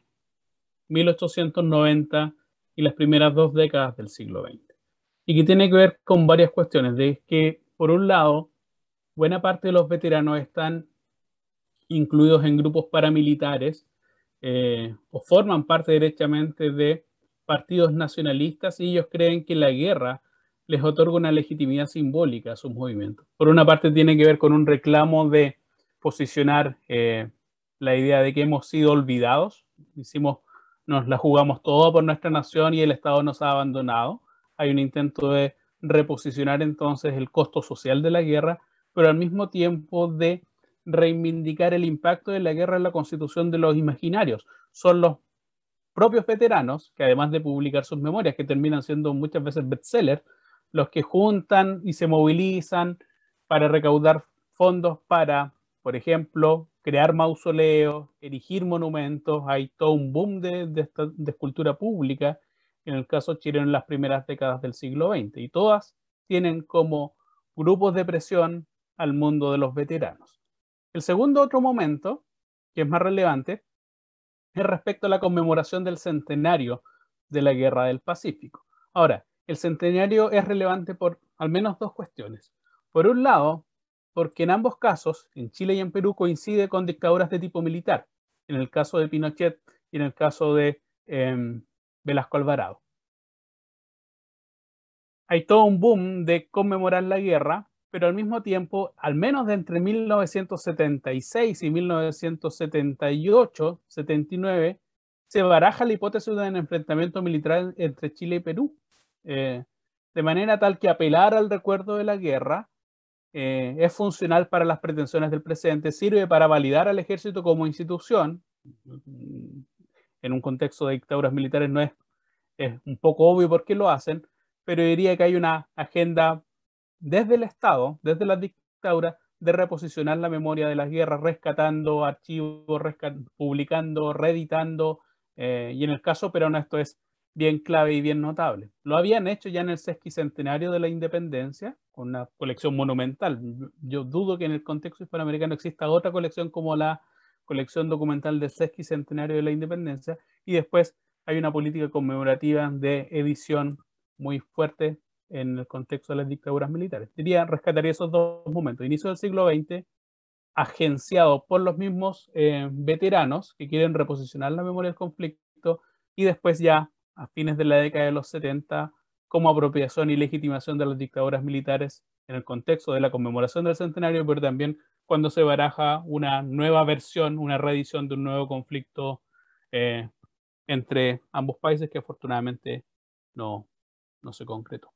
E: 1890 y las primeras dos décadas del siglo XX y que tiene que ver con varias cuestiones. De que, por un lado, buena parte de los veteranos están incluidos en grupos paramilitares eh, o forman parte derechamente de partidos nacionalistas y ellos creen que la guerra les otorga una legitimidad simbólica a sus movimientos. Por una parte tiene que ver con un reclamo de posicionar eh, la idea de que hemos sido olvidados, hicimos, nos la jugamos todo por nuestra nación y el Estado nos ha abandonado hay un intento de reposicionar entonces el costo social de la guerra, pero al mismo tiempo de reivindicar el impacto de la guerra en la constitución de los imaginarios. Son los propios veteranos, que además de publicar sus memorias, que terminan siendo muchas veces bestsellers, los que juntan y se movilizan para recaudar fondos para, por ejemplo, crear mausoleos, erigir monumentos, hay todo un boom de, de escultura pública en el caso chileno en las primeras décadas del siglo XX, y todas tienen como grupos de presión al mundo de los veteranos. El segundo otro momento, que es más relevante, es respecto a la conmemoración del centenario de la Guerra del Pacífico. Ahora, el centenario es relevante por al menos dos cuestiones. Por un lado, porque en ambos casos, en Chile y en Perú, coincide con dictaduras de tipo militar. En el caso de Pinochet y en el caso de em, Velasco Alvarado. Hay todo un boom de conmemorar la guerra, pero al mismo tiempo, al menos de entre 1976 y 1978, 79, se baraja la hipótesis de un enfrentamiento militar entre Chile y Perú, eh, de manera tal que apelar al recuerdo de la guerra eh, es funcional para las pretensiones del presente, sirve para validar al ejército como institución, en un contexto de dictaduras militares no es, es un poco obvio por qué lo hacen, pero diría que hay una agenda desde el Estado, desde las dictaduras, de reposicionar la memoria de las guerras, rescatando archivos, publicando, reeditando, eh, y en el caso peruano esto es bien clave y bien notable. Lo habían hecho ya en el sesquicentenario de la independencia, con una colección monumental. Yo dudo que en el contexto hispanoamericano exista otra colección como la colección documental del sesquicentenario de la independencia, y después hay una política conmemorativa de edición muy fuerte en el contexto de las dictaduras militares. Diría, rescataría esos dos momentos, inicio del siglo XX, agenciado por los mismos eh, veteranos que quieren reposicionar la memoria del conflicto, y después ya a fines de la década de los 70, como apropiación y legitimación de las dictaduras militares en el contexto de la conmemoración del centenario, pero también cuando se baraja una nueva versión, una reedición de un nuevo conflicto eh, entre ambos países que afortunadamente no, no se concretó.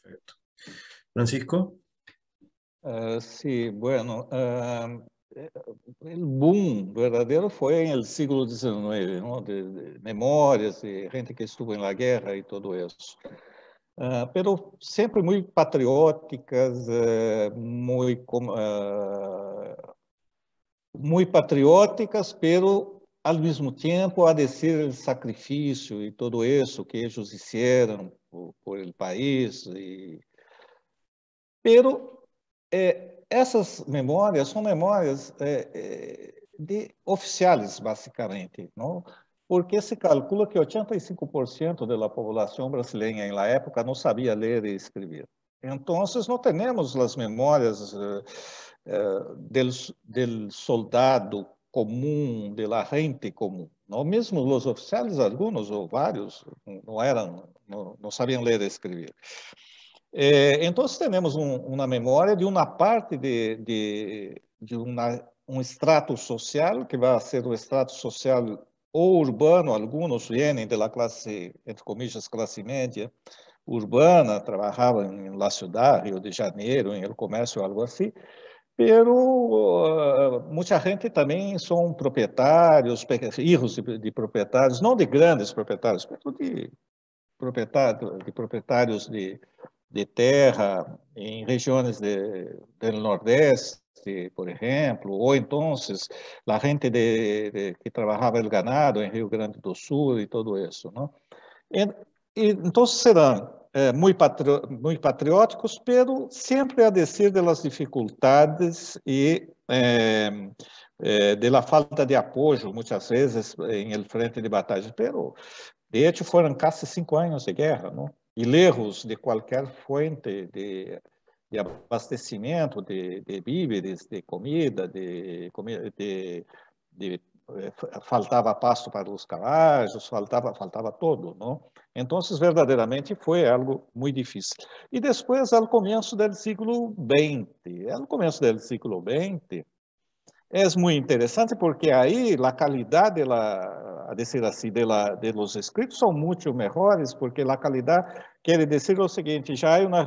E: Perfecto.
A: Francisco.
E: Eh, sí, bueno, eh,
B: el boom verdadero fue en el siglo XIX, de memorias, de gente que estuvo en la guerra y todo eso. Uh, pero sempre muito patrióticas, uh, eh, muito, uh, ah, muito patrióticas, pero ao mesmo tempo a descer o sacrifício e todo isso que eles fizeram por, por el país. E... Pero eh, essas memórias são memórias eh, eh, de oficiais, basicamente, não? porque se calcula que 85% da população brasileira na época não sabia ler e escrever. Então, não temos as memórias uh, eh, eh, del, soldado comum, de la gente comum. Não mesmo os oficiais, alguns ou vários, não eram, não, não sabiam ler e escrever. Eh, então, temos uma memória de uma parte de, de, de uma, um extrato social, que vai ser o extrato social ou urbano, alguns vêm da classe, entre comillas, classe média urbana, trabalhavam na cidade, Rio de Janeiro, em comércio, algo assim, pero ah, muita gente também são proprietários, filhos de, de, proprietários, não de grandes proprietários, mas de, proprietário, de proprietários de, de terra em regiões do Nordeste, eh, por exemplo ou então a gente de, de, que trabalhava o ganado em Rio Grande do Sul E, tudo isso então serão eh, patri patrióticos, mas sempre a descer das dificuldades eh, e da falta de apoio, muitas vezes, em frente de batalha. Pero, de hecho, foram quase cinco anos de guerra, não? E erros de qualquer fonte de de abastecimento de, de víveres, de comida, de, de, de eh, faltava pasto para os cavalos, faltava faltava todo, não? Então, verdadeiramente foi algo muito difícil. E depois, ao começo do século XX, ao começo do século XX, é muito interessante porque aí a qualidade dela, a dizer assim, dela, de los escritos são muito melhores porque a qualidade quer dizer o seguinte, já é uma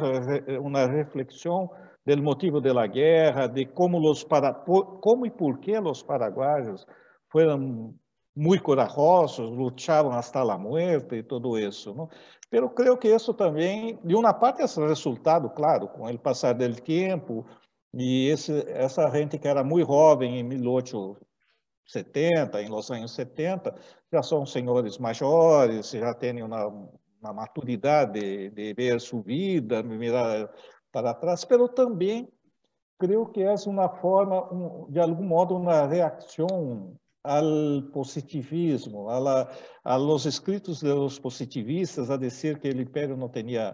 B: uma reflexão do motivo da guerra, de como os para como e por que os paraguaios foram muito corajosos, lutaram até a morte e tudo isso. Não? eu creio que isso também, de uma parte, é resultado, claro, com o passar do tempo, e esse, essa gente que era muito jovem, em 1870, em los Angeles 70, já são senhores maiores, já têm uma, uma maturidade de, de ver sua vida, mirar para trás, mas também creio que é uma forma, um, de algum modo, uma reação ao positivismo, a, los escritos dos positivistas a dizer que o império não tinha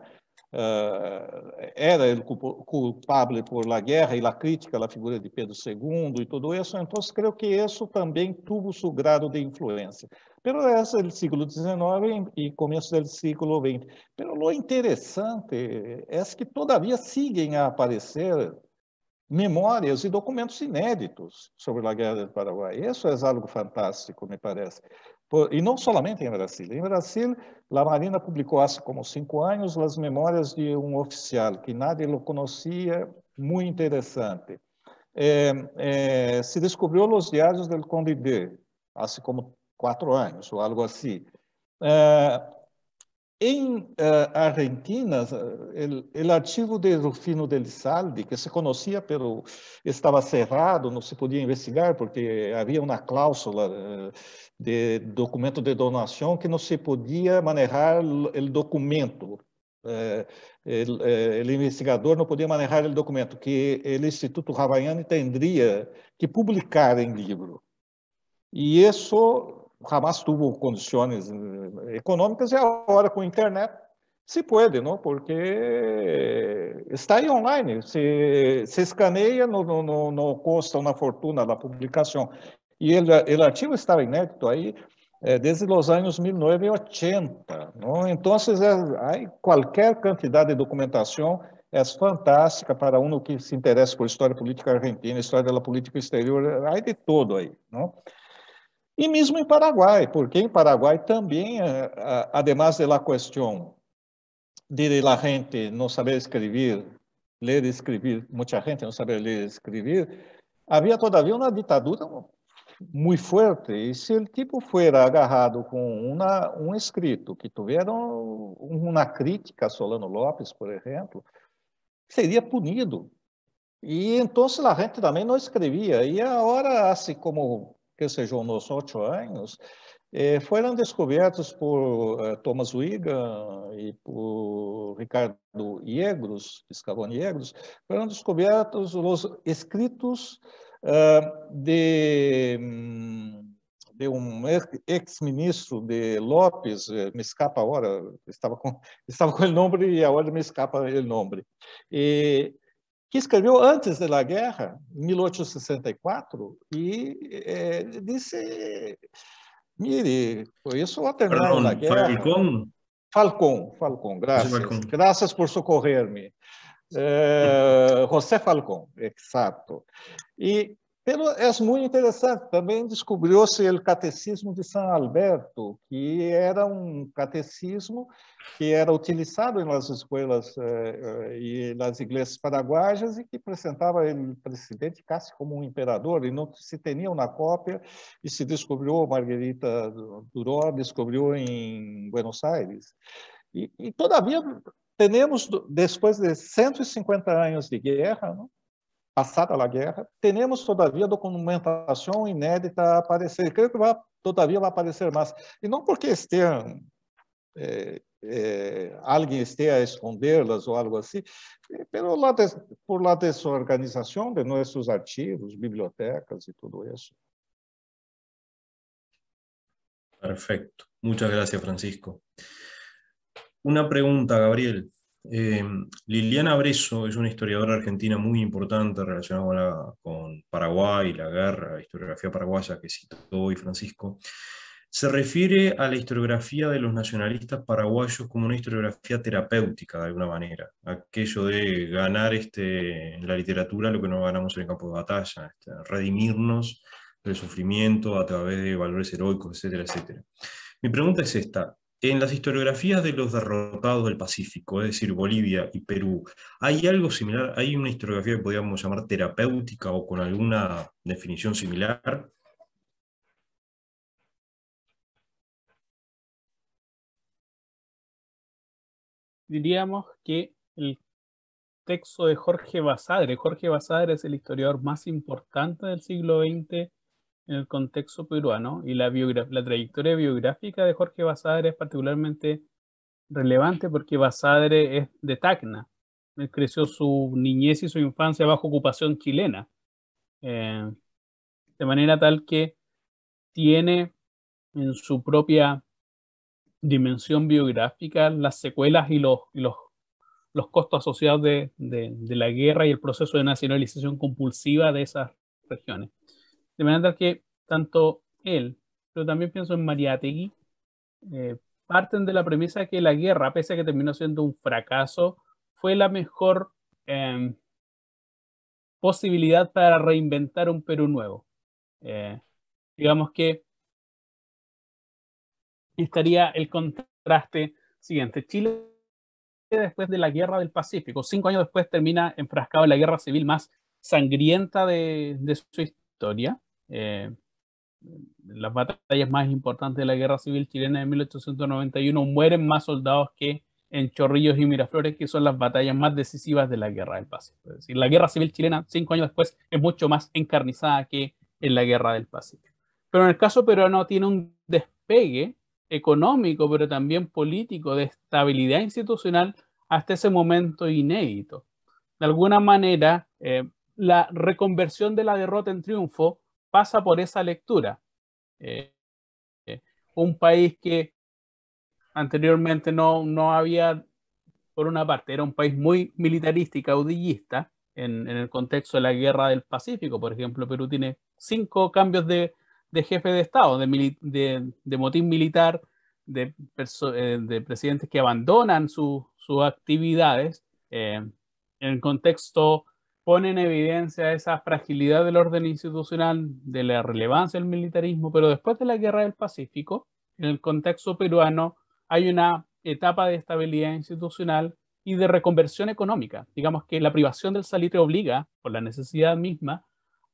B: ah, era ele culpável por la guerra e la crítica à figura de Pedro II e tudo isso, então creio que isso também teve o seu grado de influência. Pelo essa é do século XIX e começo do século XX. pelo lo interessante é que todavia sigam a aparecer memórias e documentos inéditos sobre a Guerra do Paraguai. Isso é algo fantástico, me parece. Por, e não somente em Brasil. Em Brasil, a Marina publicou há como cinco anos as memórias de um oficial que nada lo conhecia, muito interessante. É, é, se descobriu os diários do Condé há como quatro anos, ou algo assim. É, em uh, Argentina, o eh, arquivo de Rufino del Saldi, que se conhecia, estava cerrado, não se podia investigar porque havia uma cláusula eh, de documento de donação que não se podia manejar o documento. O investigador não podia manejar o documento que o Instituto Havaiano teria que publicar em livro. E isso o Hamas tuvo eh, econômicas e agora com a Internet se pode, não? Porque está aí online, se, se escanea, no, no, no, cuesta fortuna da publicação e ele ele ativo estava inédito aí eh, desde os anos 1980, Então Entonces é aí qualquer quantidade de documentação é fantástica para um que se interessa por história política argentina, história da política exterior, aí de todo aí, não? E mesmo em Paraguai, porque em Paraguai também, eh, además de la cuestión de la gente não saber escrever, ler e escrever, muita gente não saber ler e escrever, havia todavia uma ditadura muito forte. E se o tipo fuera agarrado com uma, um escrito que tiveram uma crítica a Solano Lopes, por exemplo, seria punido. E então a gente também não escrevia. E a hora, assim como que sejam nos oito anos, eh, foram descobertos por eh, Thomas Wigan e por Ricardo Iegros, Escavone Iegros, foram descobertos os escritos uh, de, hum, de, um ex-ministro de Lopes, eh, me escapa a hora, estava com, [laughs] estava com o nome e a hora me escapa o nome. E que escreveu antes da guerra, em 1864, e é, disse: Mire, conheço o terminar da guerra. Falcon? Falcon, Falcon, graças. Graças por socorrer-me. É, José Falcon, exato. E pelo, é muito interessante. Também descobriu-se o Catecismo de São Alberto, que era um catecismo que era utilizado nas escolas eh, eh, e nas igrejas paraguaias e que apresentava o presidente quase como um imperador, e não se tinha uma cópia, e se descobriu, Margarita Duró descobriu em Buenos Aires. E, e todavia, temos, depois de 150 anos de guerra, não? Passada a guerra, temos, todavia, documentação inédita a aparecer. Creio que, vai, todavia, vai aparecer mais. E não porque estejam eh, é, eh, é, alguém esteja a escondê-las ou algo assim, eh, pelo lado por lado dessa organização de nossos arquivos,
F: bibliotecas e tudo isso.
D: Perfeito.
A: Muchas gracias, Francisco. Una pregunta, Gabriel. Eh, Liliana Breso es una historiadora argentina muy importante relacionada con, Paraguay y Paraguay, la guerra, historiografía paraguaya que citó hoy Francisco. Se refiere a la historiografía de los nacionalistas paraguayos como una historiografía terapéutica, de alguna manera. Aquello de ganar este, en la literatura lo que no ganamos en el campo de batalla, este, redimirnos del sufrimiento a través de valores heroicos, etcétera, etcétera. Mi pregunta es esta en las historiografías de los derrotados del Pacífico, es decir, Bolivia y Perú, ¿hay algo similar? ¿Hay una historiografía que podríamos llamar terapéutica o con alguna
D: definición similar? Diríamos que el
E: texto de Jorge Basadre, Jorge Basadre es el historiador más importante del siglo XX en el contexto peruano y la, trayectoria biográfica de Jorge Basadre es particularmente relevante porque Basadre es de Tacna. creció su niñez y su infancia bajo ocupación chilena. Eh, de manera tal que tiene en su propia dimensión biográfica las secuelas y los, costos asociados de la guerra y el proceso de nacionalización compulsiva de esas regiones. De manera que tanto él, pero también pienso en Mariategui, eh, parten de la premisa que la guerra, pese a que terminó siendo un fracaso, fue la mejor em, posibilidad para reinventar un Perú nuevo. Eh, digamos que estaría el contraste siguiente. Chile después de la guerra del Pacífico, cinco años después termina enfrascado en la guerra civil más sangrienta de su historia. Eh, las batallas más importantes de la Guerra Civil Chilena de 1891 mueren más soldados que en Chorrillos y Miraflores, que son las batallas más decisivas de la Guerra del Pacífico. Es decir, la Guerra Civil Chilena, cinco años después, es mucho más encarnizada que en la Guerra del Pacífico. Pero en el caso peruano tiene un despegue económico, pero también político, de estabilidad institucional hasta ese momento inédito. De alguna manera, eh, la reconversión de la derrota en triunfo pasa por esa lectura. Eh, un país que anteriormente no, había, por una parte, era un país muy militarista y caudillista en, el contexto de la guerra del Pacífico, por ejemplo, Perú tiene cinco cambios de, jefe de Estado, de, de, motín militar, de, eh, presidentes que abandonan sus actividades eh, en el contexto pone en evidencia esa fragilidad del orden institucional, de la relevancia del militarismo, pero después de la guerra del Pacífico, en el contexto peruano, hay una etapa de estabilidad institucional y de reconversión económica. Digamos que la privación del salitre obliga, por la necesidad misma,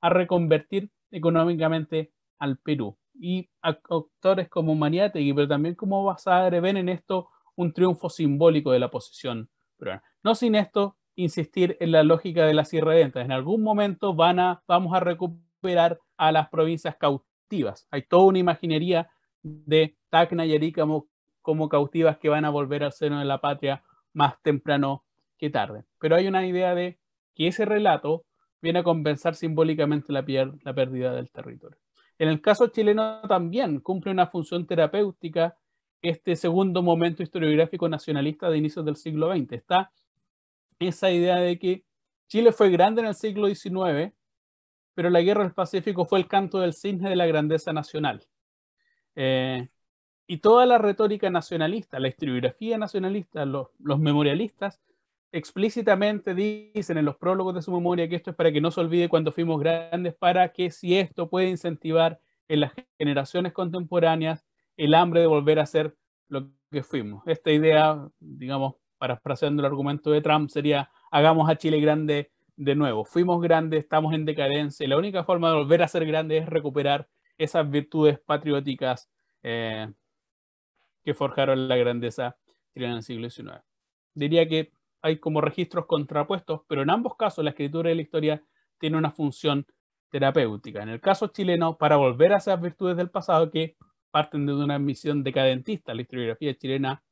E: a reconvertir económicamente al Perú. Y actores como Maniategui, pero también como Basadre, ven en esto un triunfo simbólico de la posición peruana. No sin esto insistir en la lógica de las irredentas. En algún momento van a, vamos a recuperar a las provincias cautivas. Hay toda una imaginería de Tacna y Arica como, cautivas que van a volver al seno de la patria más temprano que tarde. Pero hay una idea de que ese relato viene a compensar simbólicamente la, la pérdida del territorio. En el caso chileno también cumple una función terapéutica este segundo momento historiográfico nacionalista de inicios del siglo XX. Está esa idea de que Chile fue grande en el siglo XIX, pero la guerra del Pacífico fue el canto del cisne de la grandeza nacional. Eh, y toda la retórica nacionalista, la historiografía nacionalista, los, memorialistas, explícitamente dicen en los prólogos de su memoria que esto es para que no se olvide cuando fuimos grandes, para que si esto puede incentivar en las generaciones contemporáneas el hambre de volver a ser lo que fuimos. Esta idea, digamos, parafraseando el argumento de Trump, sería hagamos a Chile grande de nuevo. Fuimos grandes, estamos en decadencia y la única forma de volver a ser grande es recuperar esas virtudes patrióticas eh, que forjaron la grandeza chilena en el siglo XIX. Diría que hay como registros contrapuestos, pero en ambos casos la escritura y la historia tiene una función terapéutica. En el caso chileno, para volver a esas virtudes del pasado que parten de una misión decadentista, la historiografía chilena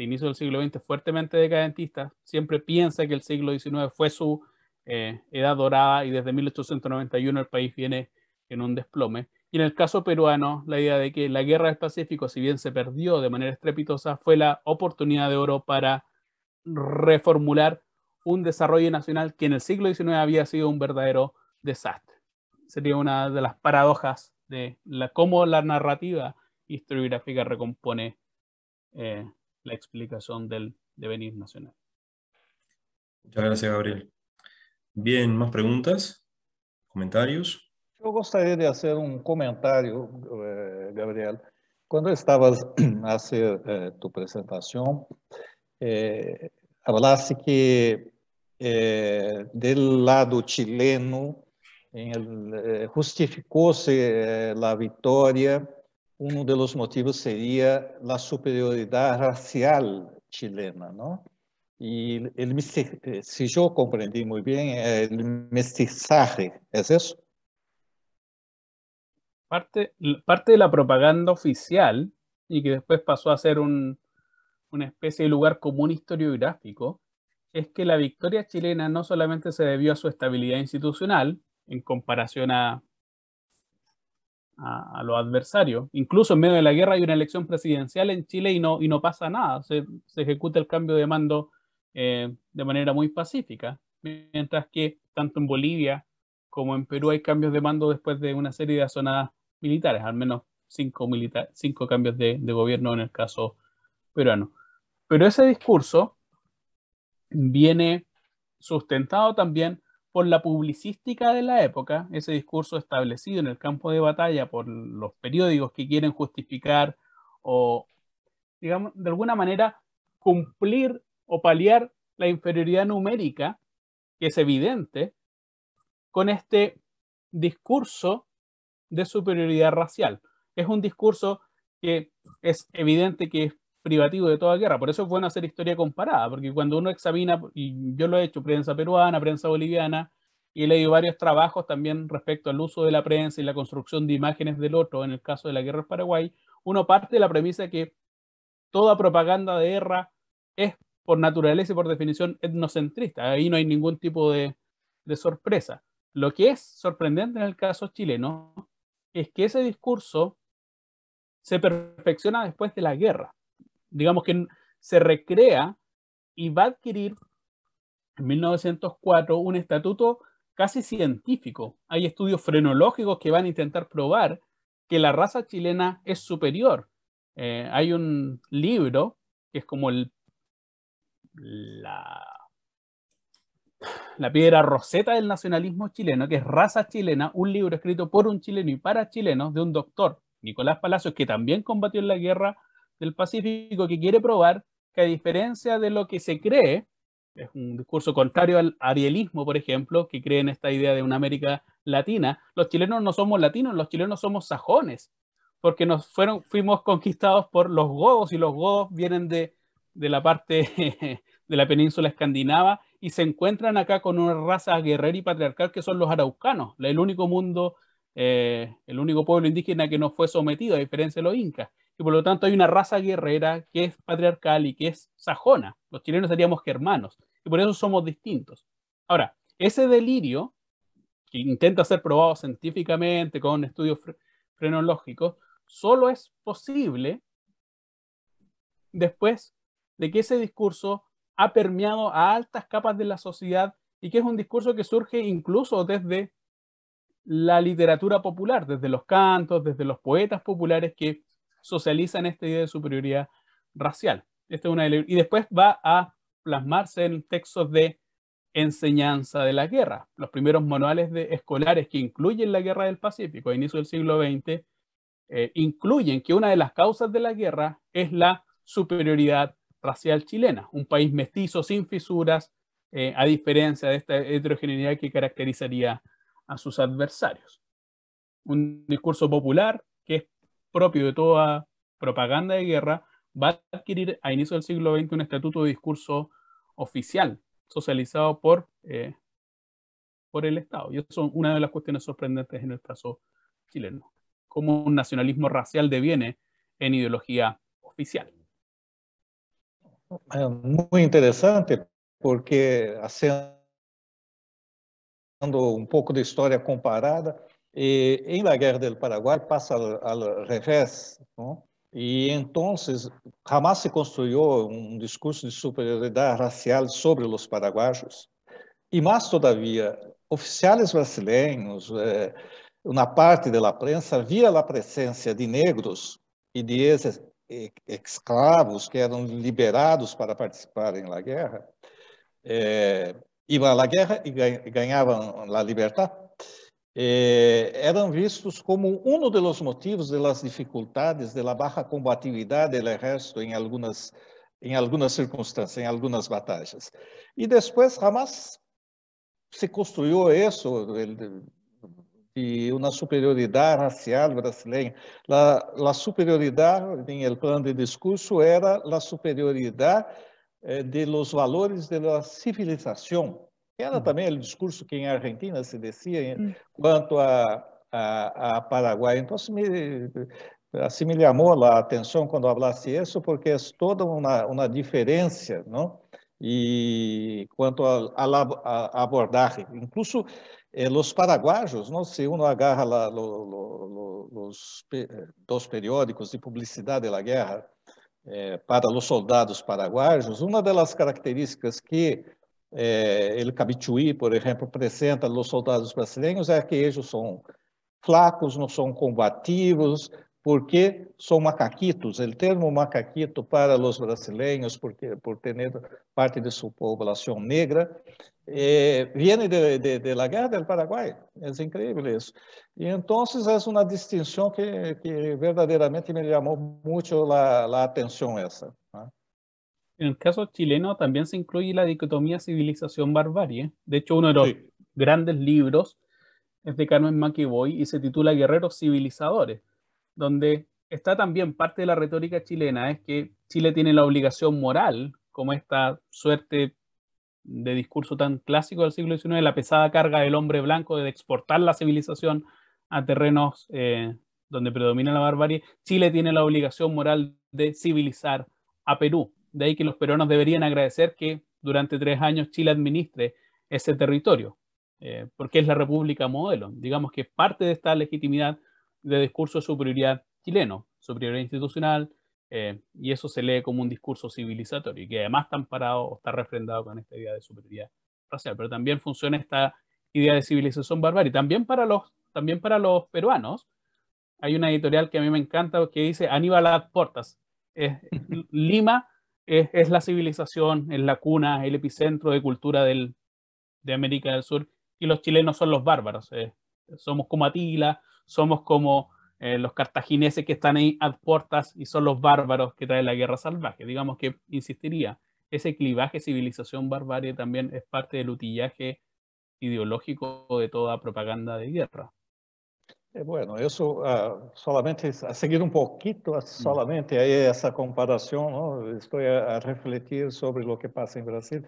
E: este inicio del siglo XX fuertemente decadentista, siempre piensa que el siglo XIX fue su eh, edad dorada y desde 1891 el país viene en un desplome. Y en el caso peruano, la idea de que la guerra del Pacífico, si bien se perdió de manera estrepitosa, fue la oportunidad de oro para reformular un desarrollo nacional que en el siglo XIX había sido un verdadero desastre. Sería una de las paradojas de la, cómo la narrativa historiográfica recompone eh, la explicación del devenir nacional.
A: Muchas gracias, Gabriel. Bien, ¿más preguntas? ¿Comentarios?
B: Yo gustaría de hacer un comentario, eh, Gabriel. Cuando estabas a [clears throat] hacer eh, tu presentación, eh, que eh, del lado chileno justificóse la victoria uno de los motivos sería la superioridad racial chilena, ¿no? Y el,
E: eh, si yo comprendí muy bien, el mestizaje, ¿es eso? Parte, parte de la propaganda oficial y que después pasó a ser una especie de lugar común historiográfico, es que la victoria chilena no solamente se debió a su estabilidad institucional, en comparación a a, los adversarios. Incluso en medio de la guerra hay una elección presidencial en Chile y no, y no pasa nada. Se, ejecuta el cambio de mando eh, de manera muy pacífica, mientras que tanto en Bolivia como en Perú hay cambios de mando después de una serie de azonadas militares, al menos cinco, cinco cambios de, de gobierno en el caso peruano. Pero ese discurso viene sustentado también por la publicística de la época, ese discurso establecido en el campo de batalla por los periódicos que quieren justificar o, digamos, de alguna manera cumplir o paliar la inferioridad numérica, que es evidente, con este discurso de superioridad racial. Es un discurso que es evidente que es privativo de toda guerra. Por eso es bueno hacer historia comparada, porque cuando uno examina, y yo lo he hecho, prensa peruana, prensa boliviana, y he leído varios trabajos también respecto al uso de la prensa y la construcción de imágenes del otro, en el caso de la guerra en Paraguay, uno parte de la premisa que toda propaganda de guerra es por naturaleza y por definición etnocentrista. Ahí no hay ningún tipo de, de sorpresa. Lo que es sorprendente en el caso chileno es que ese discurso se perfecciona después de la guerra digamos que se recrea y va a adquirir en 1904 un estatuto casi científico. Hay estudios frenológicos que van a intentar probar que la raza chilena es superior. Eh, hay un libro que es como el, la, la piedra roseta del nacionalismo chileno, que es Raza Chilena, un libro escrito por un chileno y para chilenos de un doctor, Nicolás Palacios, que también combatió en la guerra del Pacífico que quiere probar que a diferencia de lo que se cree, es un discurso contrario al arielismo, por ejemplo, que cree en esta idea de una América latina, los chilenos no somos latinos, los chilenos somos sajones, porque nos fueron, fuimos conquistados por los godos y los godos vienen de, la parte [laughs] de la península escandinava y se encuentran acá con una raza guerrera y patriarcal que son los araucanos, el único mundo, eh, el único pueblo indígena que no fue sometido, a diferencia de los incas y por lo tanto hay una raza guerrera que es patriarcal y que es sajona. Los chilenos seríamos germanos y por eso somos distintos. Ahora, ese delirio, que intenta ser probado científicamente con estudios frenológicos, solo es posible después de que ese discurso ha permeado a altas capas de la sociedad y que es un discurso que surge incluso desde la literatura popular, desde los cantos, desde los poetas populares que socializan esta idea de superioridad racial. Esta una y después va a plasmarse en textos de enseñanza de la guerra. Los primeros manuales de, escolares que incluyen la guerra del Pacífico a inicio del siglo XX eh, incluyen que una de las causas de la guerra es la superioridad racial chilena, un país mestizo sin fisuras, eh, a diferencia de esta heterogeneidad que caracterizaría a sus adversarios. Un discurso popular propio de toda propaganda de guerra, va a adquirir a inicio del siglo XX un estatuto de discurso oficial, socializado eh, por, el Estado. Y eso es una de las cuestiones sorprendentes en el caso chileno, cómo un nacionalismo racial deviene en ideología oficial.
B: Muy interesante, porque haciendo un poco de historia comparada, E, em la guerra do Paraguai passa ao revés, não? E então, jamais se construiu um discurso de superioridade racial sobre os paraguaios. E mais todavia, oficiais brasileiros, eh, na parte da prensa, via a presença de negros e de ex-escravos eh, que eram liberados para participar da guerra,
A: eh,
B: iam à guerra e ganhavam a liberdade eh, eram vistos como um dos motivos das dificuldades da baixa combatividade do exército em algumas em algumas circunstâncias, em algumas batalhas. E depois, jamais se construiu isso de uma superioridade racial brasileira. A superioridade, em el plano de discurso, era a superioridade eh, de los valores de la civilização ela uhum. também, o discurso que em Argentina se descia eh, uhum. quanto a, a, a Paraguai. Então, se me, assim me chamou a atenção quando falasse isso, porque é toda uma, uma diferença, não? E quanto à abordagem, incluso eh, os paraguaios, não se uno agarra lá, lo, lo, lo, los, eh, dos periódicos de publicidade da guerra eh, para os soldados paraguaios, uma das características que eh, é, el Cabichuí, por exemplo, apresenta aos soldados brasileiros é que eles são flacos, não são combativos, porque são macaquitos. O termo macaquito para os brasileiros, porque por ter parte de sua população negra, eh, é, vem de, de, de la guerra do Paraguai. É incrível isso. E então é uma distinção que, que verdadeiramente me chamou muito a atenção essa. Né?
E: En el caso chileno también se incluye la dicotomía civilización-barbarie. De hecho, uno de los grandes libros es de Carmen McEvoy y se titula Guerreros Civilizadores, donde está también parte de la retórica chilena, es que Chile tiene la obligación moral, como esta suerte de discurso tan clásico del siglo XIX, la pesada carga del hombre blanco de exportar la civilización a terrenos eh, donde predomina la barbarie, Chile tiene la obligación moral de civilizar a Perú. De ahí que los peruanos deberían agradecer que durante tres años Chile administre ese territorio, eh, porque es la república modelo. Digamos que parte de esta legitimidad de discurso de superioridad chileno, superioridad institucional, eh, y eso se lee como un discurso civilizatorio, y que además está amparado o está refrendado con esta idea de superioridad racial, pero también funciona esta idea de civilización barbarie. También para los, también para los peruanos, hay una editorial que a mí me encanta que dice Aníbal Portas, es Lima es, la civilización, es la cuna, el epicentro de cultura de América del Sur, y los chilenos son los bárbaros. Eh. Somos como Atila, somos como eh, los cartagineses que están ahí a puertas y son los bárbaros que traen la guerra salvaje. Digamos que, insistiría, ese clivaje civilización-barbarie también es parte del utillaje ideológico de toda propaganda de guerra.
B: É bueno, eso uh, ah, solamente a seguir um poquito, ah, hum. solamente aí essa comparação, ¿no? a, a, refletir sobre o que passa em Brasil.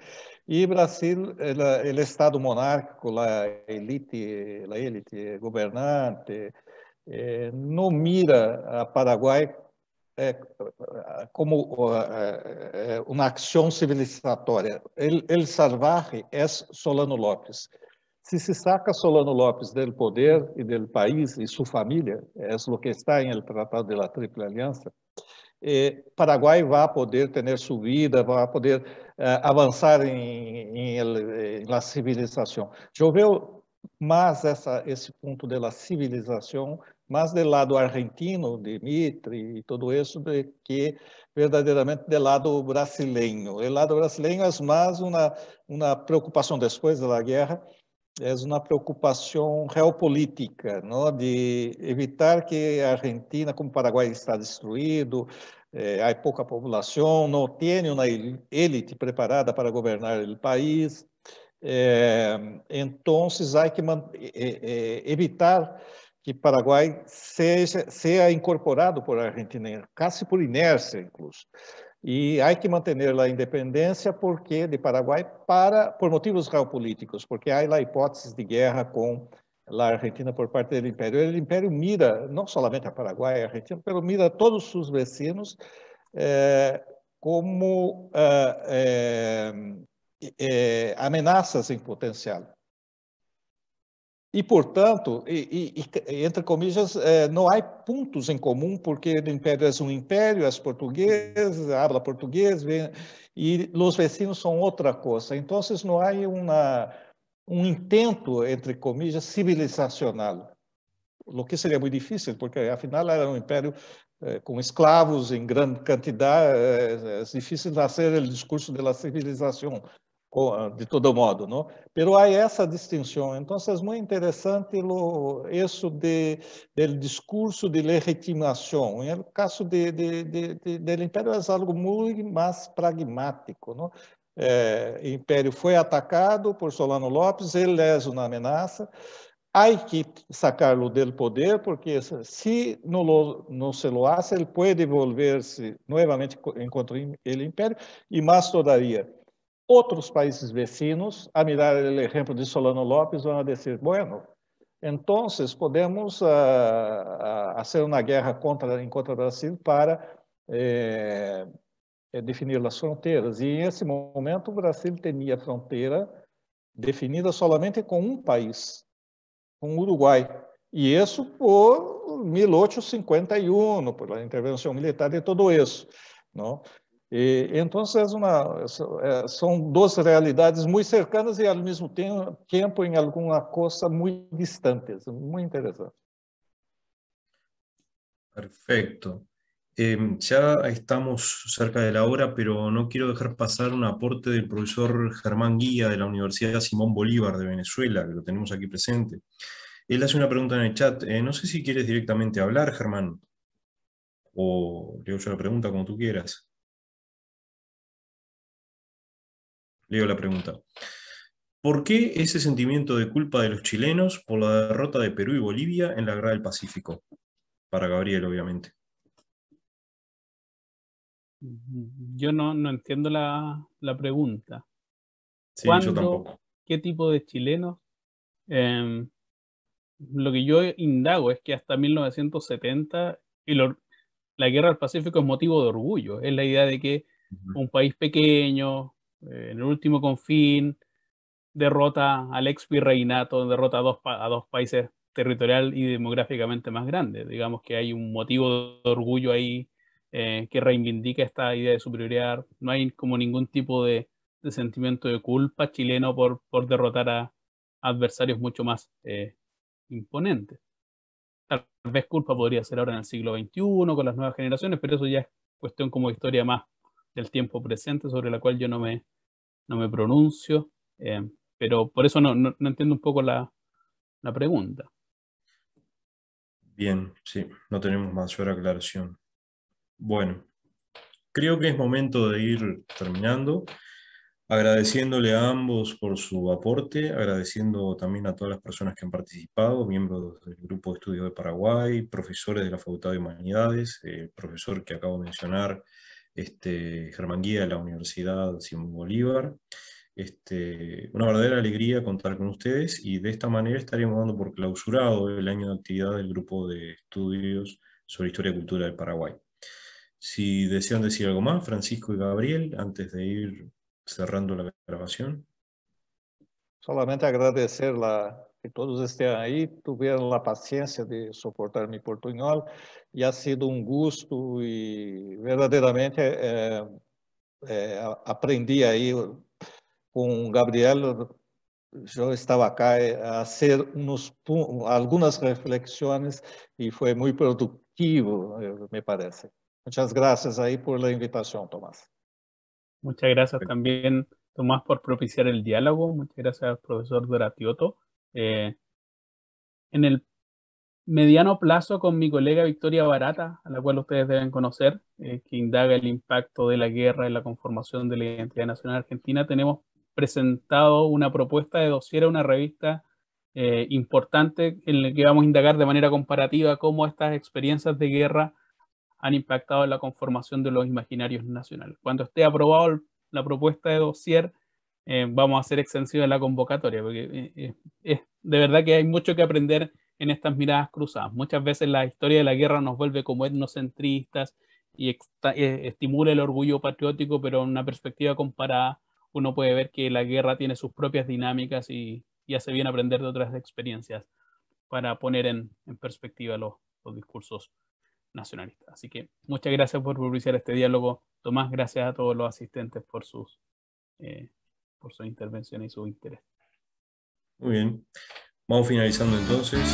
B: e Brasil, o é Estado monárquico, a elite, la elite, governante, eh, mira a Paraguai eh, como uh, una civilizatória. El, salvaje é Solano López. Se se saca Solano López del poder e del país e sua família, es é o que está em el Tratado de la Triple Aliança, eh, Paraguai vai poder ter sua vida, vai poder eh, avançar em, na civilização. Choveu mais essa, esse ponto da civilização, mais do lado argentino, de Mitre e tudo isso, de que verdadeiramente do lado brasileiro. O lado brasileiro é mais uma, uma preocupação depois da guerra, é uma preocupação real política, não? de evitar que a Argentina, como Paraguai, está destruído, é, há pouca população, não tem tiene elite preparada para governar o país. Então, entonces hay que eh, evitar que Paraguai seja, seja incorporado por Argentina, casi por inércia incluso. E há que manter a independência porque de Paraguai para por motivos geopolíticos, porque há lá hipóteses de guerra com a Argentina por parte do Império. O Império mira não somente a Paraguai, a Argentina, mas mira todos os vecinos eh, como eh, eh, eh, ameaças em potencial. E, portanto, e, e, entre comillas, é, não há pontos em comum, porque o império é um império, as portuguesas, habla português, vem, e os vecinos são outra coisa. Então, não há uma, um intento, entre comillas, civilizacional, o que seria muito difícil, porque, afinal, era um império é, com escravos em grande quantidade, é, é difícil fazer o discurso da civilização de todo modo, não? Pero há essa distinção. Então, é muito interessante lo, do de, discurso de legitimação. No caso de, de, é algo muito mais pragmático, o é, império foi atacado por Solano Lopes, ele é uma ameaça. Há que sacá-lo do poder, porque se não, não se lo hace, ele pode devolver se novamente contra o império, e mais todavia. Outros países vecinos, a mirar o exemplo de Solano López, vão a dizer, bueno, então, podemos uh, ah, fazer ah, uma guerra contra, contra o Brasil para eh, definir as fronteiras. E, nesse momento, o Brasil tinha fronteira definida somente com um país, com o Uruguai. E isso por 1851, por a intervenção militar e todo isso. Não? E, entonces, son dos realidades muy cercanas y e, al mismo tiempo en em alguna cosa muy distante. distantes. muy interesante.
A: Perfecto. Em, ya estamos cerca de la hora, pero no quiero dejar pasar un aporte del profesor Germán Guía de la Universidad Simón Bolívar de Venezuela, que lo tenemos aquí presente. Él hace una pregunta en el chat. Eh,
D: no sé si quieres directamente hablar, Germán, o leo yo la pregunta como tú quieras. Leo la pregunta.
A: ¿Por qué ese sentimiento de culpa de los chilenos por la derrota de Perú y Bolivia en la Guerra del Pacífico? Para Gabriel, obviamente.
E: Mm, yo no, no entiendo la, pregunta. Sí, yo tampoco. ¿Qué tipo de chilenos? Em, lo que yo indago es que hasta 1970 y la guerra del Pacífico es motivo de orgullo. Es la idea de que un país pequeño, eh, en el último confín, derrota al ex virreinato, derrota a dos, a dos países territorial y demográficamente más grandes. Digamos que hay un motivo de orgullo ahí eh, que reivindica esta idea de superioridad. No hay como ningún tipo de, sentimiento de culpa chileno por, por derrotar a adversarios mucho más eh, imponentes. Tal vez culpa podría ser ahora en el siglo XXI con las nuevas generaciones, pero eso ya es cuestión como historia más del tiempo presente sobre la cual yo no me, no me pronuncio, eh, pero por eso no, entiendo un poco la, la, pregunta.
A: Bien, sí, no tenemos mayor aclaración. Bueno, creo que es momento de ir terminando, agradeciéndole a ambos por su aporte, agradeciendo también a todas las personas que han participado, miembros del Grupo de Estudio de Paraguay, profesores de la Facultad de Humanidades, el profesor que acabo de mencionar, este, Germán Guía de la Universidad Simón Bolívar. Este, una verdadera alegría contar con ustedes y de esta manera estaremos dando por clausurado el año de actividad del grupo de estudios sobre historia y cultura del Paraguay. Si desean decir algo más, Francisco y Gabriel, antes de ir cerrando la grabación.
B: Solamente agradecer la, que todos estén ahí, tuvieron la paciencia de soportar mi portuñol y ha sido un gusto y verdaderamente eh, eh, aprendí ahí con Gabriel, yo estaba acá eh, a hacer unos, algunas reflexiones y fue muy productivo, me parece. Muchas gracias ahí por la
E: invitación, Tomás. Muchas gracias también, Tomás, por propiciar el diálogo. Muchas gracias, profesor Doratioto. Eh, en el mediano plazo con mi colega Victoria Barata, a la cual ustedes deben conocer, eh, que indaga el impacto de la guerra en la conformación de la identidad nacional argentina, tenemos presentado una propuesta de dosier a una revista eh, importante en la que vamos a indagar de manera comparativa cómo estas experiencias de guerra han impactado en la conformación de los imaginarios nacionales. Cuando esté aprobado la propuesta de dossier eh, vamos a ser extensivos en la convocatoria, porque eh, eh, es de verdad que hay mucho que aprender en estas miradas cruzadas. Muchas veces la historia de la guerra nos vuelve como etnocentristas y estimula el orgullo patriótico, pero en una perspectiva comparada uno puede ver que la guerra tiene sus propias dinámicas y, hace bien aprender de otras experiencias para poner en, perspectiva los, discursos nacionalistas. Así que muchas gracias por publicar este diálogo. Tomás, gracias a todos los asistentes por sus por su intervención y su interés.
A: Muy bien. Vamos finalizando entonces.